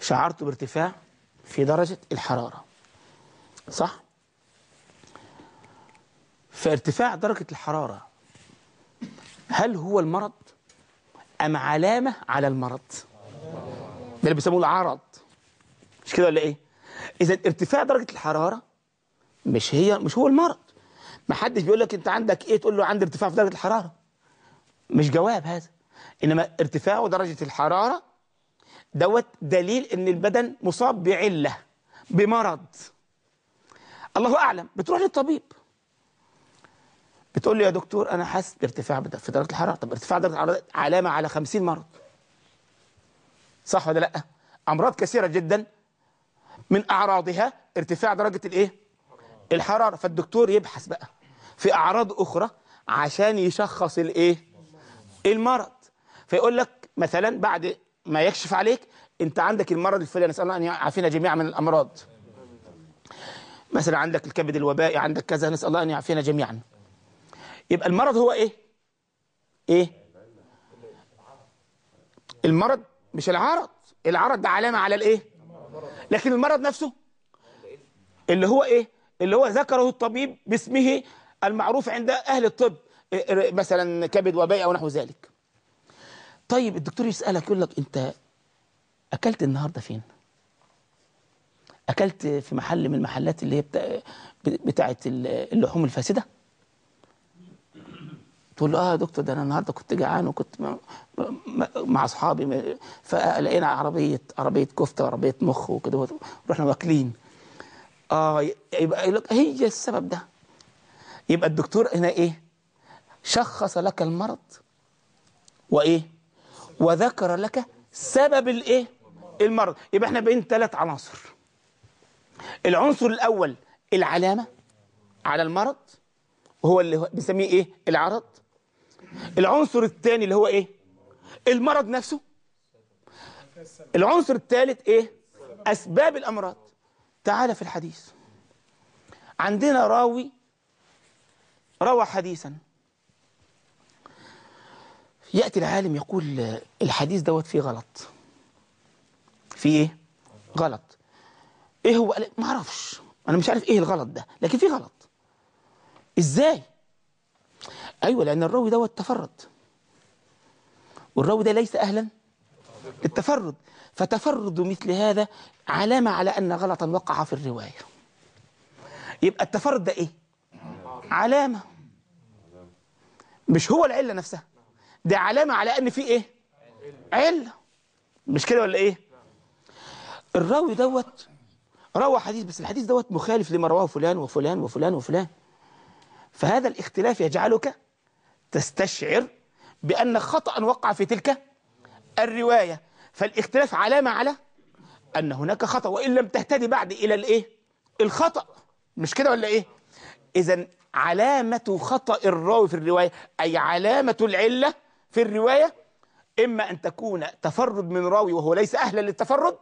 شعرت بارتفاع في درجة الحرارة صح؟ فارتفاع درجة الحرارة هل هو المرض أم علامة على المرض ده اللي بيسموه العرض كده ولا ايه اذا ارتفاع درجه الحراره مش هي مش هو المرض ما حدش بيقول لك انت عندك ايه تقول له عندي ارتفاع في درجه الحراره مش جواب هذا انما ارتفاع درجه الحراره دوت دليل ان البدن مصاب بعله بمرض الله اعلم بتروح للطبيب بتقول لي يا دكتور انا حاسس بارتفاع في درجه الحراره طب ارتفاع درجه الحراره علامه على 50 مرض صح ولا لا امراض كثيره جدا من اعراضها ارتفاع درجه الايه الحراره فالدكتور يبحث بقى في اعراض اخرى عشان يشخص الايه المرض فيقول لك مثلا بعد ما يكشف عليك انت عندك المرض الفلاني نسال الله ان يعافينا جميعا من الامراض مثلا عندك الكبد الوبائي عندك كذا نسال الله ان يعافينا جميعا يبقى المرض هو ايه ايه المرض مش العرض العرض ده علامه على الايه لكن المرض نفسه اللي هو ايه اللي هو ذكره الطبيب باسمه المعروف عند اهل الطب إيه، إيه، مثلا كبد وباء او نحو ذلك طيب الدكتور يسالك يقول لك انت اكلت النهارده فين اكلت في محل من المحلات اللي هي بتاعه اللحوم الفاسده تقول له اه يا دكتور ده انا النهارده كنت جعان وكنت مع اصحابي فلقينا عربيه عربيه كفته وعربيه مخ وكده رحنا واكلين اه يبقى يقول لك هي السبب ده يبقى الدكتور هنا ايه شخص لك المرض وايه وذكر لك سبب الايه المرض يبقى احنا بين ثلاث عناصر العنصر الاول العلامه على المرض هو اللي بنسميه ايه العرض العنصر الثاني اللي هو ايه المرض نفسه العنصر الثالث ايه اسباب الامراض تعالى في الحديث عندنا راوي روى حديثا ياتي العالم يقول الحديث دوت فيه غلط فيه ايه غلط ايه هو ما اعرفش انا مش عارف ايه الغلط ده لكن فيه غلط ازاي أيوة لأن الراوي دوت تفرد والراوي ده ليس أهلا للتفرد فتفرد مثل هذا علامة على أن غلطا وقع في الرواية يبقى التفرد ده إيه علامة مش هو العلة نفسها ده علامة على أن في إيه علة مش كده ولا إيه الراوي دوت روى حديث بس الحديث دوت مخالف لما رواه فلان وفلان وفلان وفلان فهذا الاختلاف يجعلك تستشعر بأن خطأ وقع في تلك الرواية فالاختلاف علامة على أن هناك خطأ وإن لم تهتدي بعد إلى الإيه الخطأ مش كده ولا إيه إذا علامة خطأ الراوي في الرواية أي علامة العلة في الرواية إما أن تكون تفرد من راوي وهو ليس أهلا للتفرد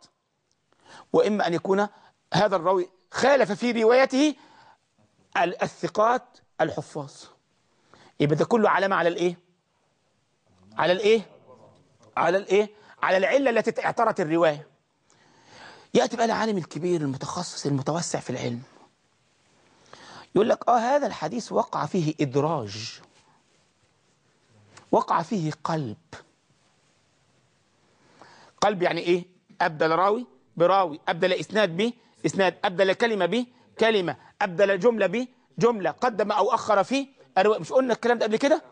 وإما أن يكون هذا الراوي خالف في روايته الثقات الحفاظ يبقى ده كله علامة على الإيه على الإيه على الإيه على العلة التي اعترت الرواية يأتي بقى العالم الكبير المتخصص المتوسع في العلم يقول لك آه هذا الحديث وقع فيه إدراج وقع فيه قلب قلب يعني إيه أبدل راوي براوي أبدل إسناد به إسناد أبدل كلمة به كلمة أبدل جملة به جملة قدم أو أخر فيه مش قلنا الكلام ده قبل كده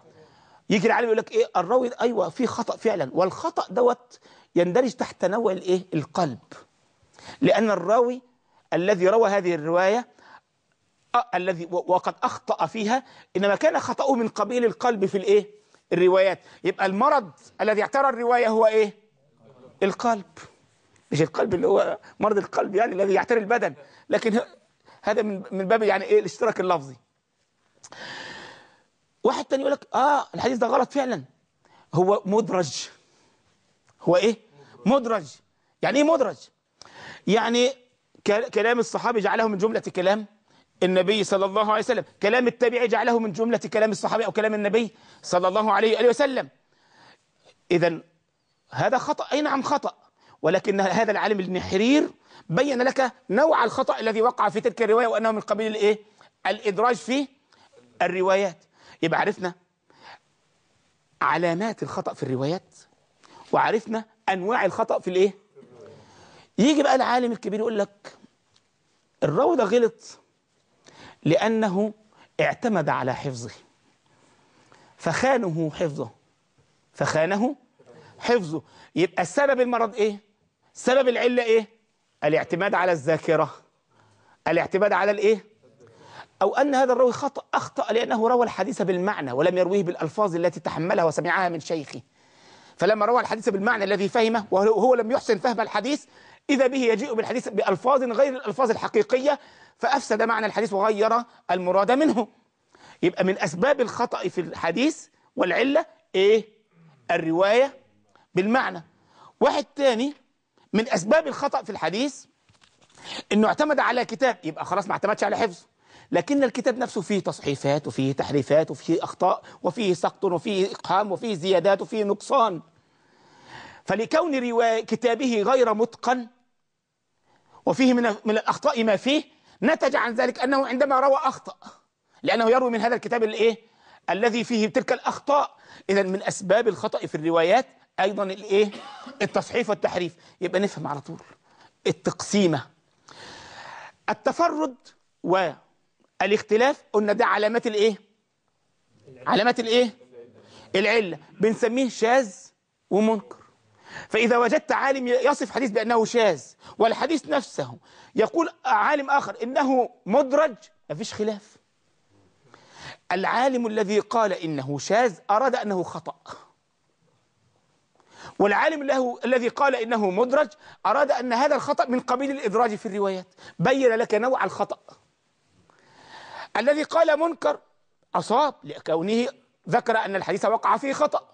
يجي العالم يقول لك ايه الراوي ايوه في خطا فعلا والخطا دوت يندرج تحت نوع الايه القلب لان الراوي الذي روى هذه الروايه الذي وقد اخطا فيها انما كان خطاه من قبيل القلب في الايه الروايات يبقى المرض الذي اعترى الروايه هو ايه القلب مش القلب اللي هو مرض القلب يعني الذي يعتري البدن لكن هذا من باب يعني ايه الاشتراك اللفظي واحد تاني يقول لك اه الحديث ده غلط فعلا هو مدرج هو ايه مدرج يعني ايه مدرج يعني كلام الصحابي جعله من جملة كلام النبي صلى الله عليه وسلم كلام التابعي جعله من جملة كلام الصحابي أو كلام النبي صلى الله عليه وآله وسلم إذا هذا خطأ أي نعم خطأ ولكن هذا العالم النحرير بين لك نوع الخطأ الذي وقع في تلك الرواية وأنه من قبيل الإيه؟ الإدراج في الروايات يبقى عرفنا علامات الخطأ في الروايات وعرفنا أنواع الخطأ في الإيه يجي بقى العالم الكبير يقول لك الراوي ده غلط لأنه اعتمد على حفظه فخانه حفظه فخانه حفظه يبقى سبب المرض إيه سبب العلة إيه الاعتماد على الذاكرة الاعتماد على الإيه أو أن هذا الراوي خطأ أخطأ لأنه روى الحديث بالمعنى ولم يرويه بالألفاظ التي تحملها وسمعها من شيخه فلما روى الحديث بالمعنى الذي فهمه وهو لم يحسن فهم الحديث إذا به يجيء بالحديث بألفاظ غير الألفاظ الحقيقية فأفسد معنى الحديث وغير المراد منه يبقى من أسباب الخطأ في الحديث والعلة إيه الرواية بالمعنى واحد تاني من أسباب الخطأ في الحديث إنه اعتمد على كتاب يبقى خلاص ما اعتمدش على حفظه لكن الكتاب نفسه فيه تصحيفات وفيه تحريفات وفيه أخطاء وفيه سقط وفيه إقحام وفيه زيادات وفيه نقصان فلكون رواية كتابه غير متقن وفيه من, من الأخطاء ما فيه نتج عن ذلك أنه عندما روى أخطأ لأنه يروي من هذا الكتاب الإيه؟ الذي فيه تلك الأخطاء إذا من أسباب الخطأ في الروايات أيضا الإيه؟ التصحيف والتحريف يبقى نفهم على طول التقسيمة التفرد و الاختلاف قلنا ده علامات الايه علامات الايه العله بنسميه شاذ ومنكر فإذا وجدت عالم يصف حديث بأنه شاذ والحديث نفسه يقول عالم آخر إنه مدرج مفيش خلاف العالم الذي قال إنه شاذ أراد أنه خطأ والعالم له الذي قال إنه مدرج أراد أن هذا الخطأ من قبيل الإدراج في الروايات بين لك نوع الخطأ الذي قال منكر أصاب لكونه ذكر أن الحديث وقع فيه خطأ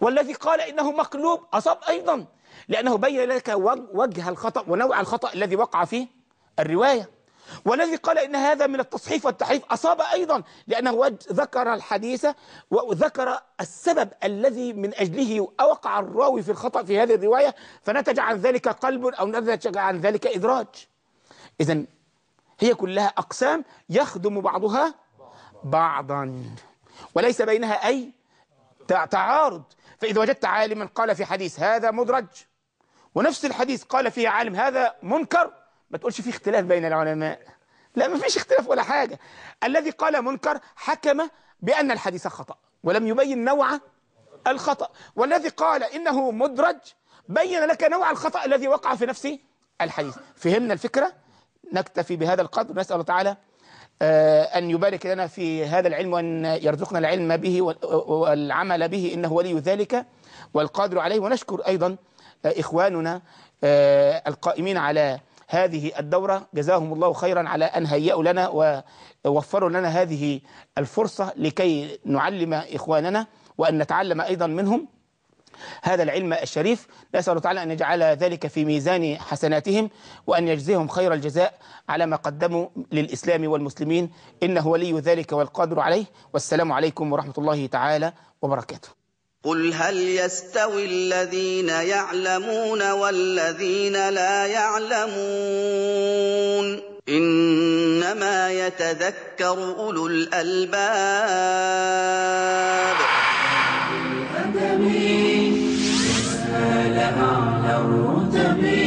والذي قال إنه مقلوب أصاب أيضا لأنه بين لك وجه الخطأ ونوع الخطأ الذي وقع فيه الرواية والذي قال إن هذا من التصحيف والتحريف أصاب أيضا لأنه ذكر الحديث وذكر السبب الذي من أجله أوقع الراوي في الخطأ في هذه الرواية فنتج عن ذلك قلب أو نتج عن ذلك إدراج إذا هي كلها أقسام يخدم بعضها بعضا وليس بينها أي تعارض فإذا وجدت عالما قال في حديث هذا مدرج ونفس الحديث قال فيه عالم هذا منكر ما تقولش في اختلاف بين العلماء لا ما فيش اختلاف ولا حاجة الذي قال منكر حكم بأن الحديث خطأ ولم يبين نوع الخطأ والذي قال إنه مدرج بين لك نوع الخطأ الذي وقع في نفس الحديث فهمنا الفكرة؟ نكتفي بهذا القدر نسأل الله تعالى آه، أن يبارك لنا في هذا العلم وأن يرزقنا العلم به والعمل به إنه ولي ذلك والقادر عليه ونشكر أيضا آه، إخواننا آه، القائمين على هذه الدورة جزاهم الله خيرا على أن هيئوا لنا ووفروا لنا هذه الفرصة لكي نعلم إخواننا وأن نتعلم أيضا منهم هذا العلم الشريف نسأل الله تعالى أن يجعل ذلك في ميزان حسناتهم وأن يجزيهم خير الجزاء على ما قدموا للإسلام والمسلمين إنه ولي ذلك والقادر عليه والسلام عليكم ورحمة الله تعالى وبركاته قل هل يستوي الذين يعلمون والذين لا يعلمون إنما يتذكر أولو الألباب الأعلى الرتب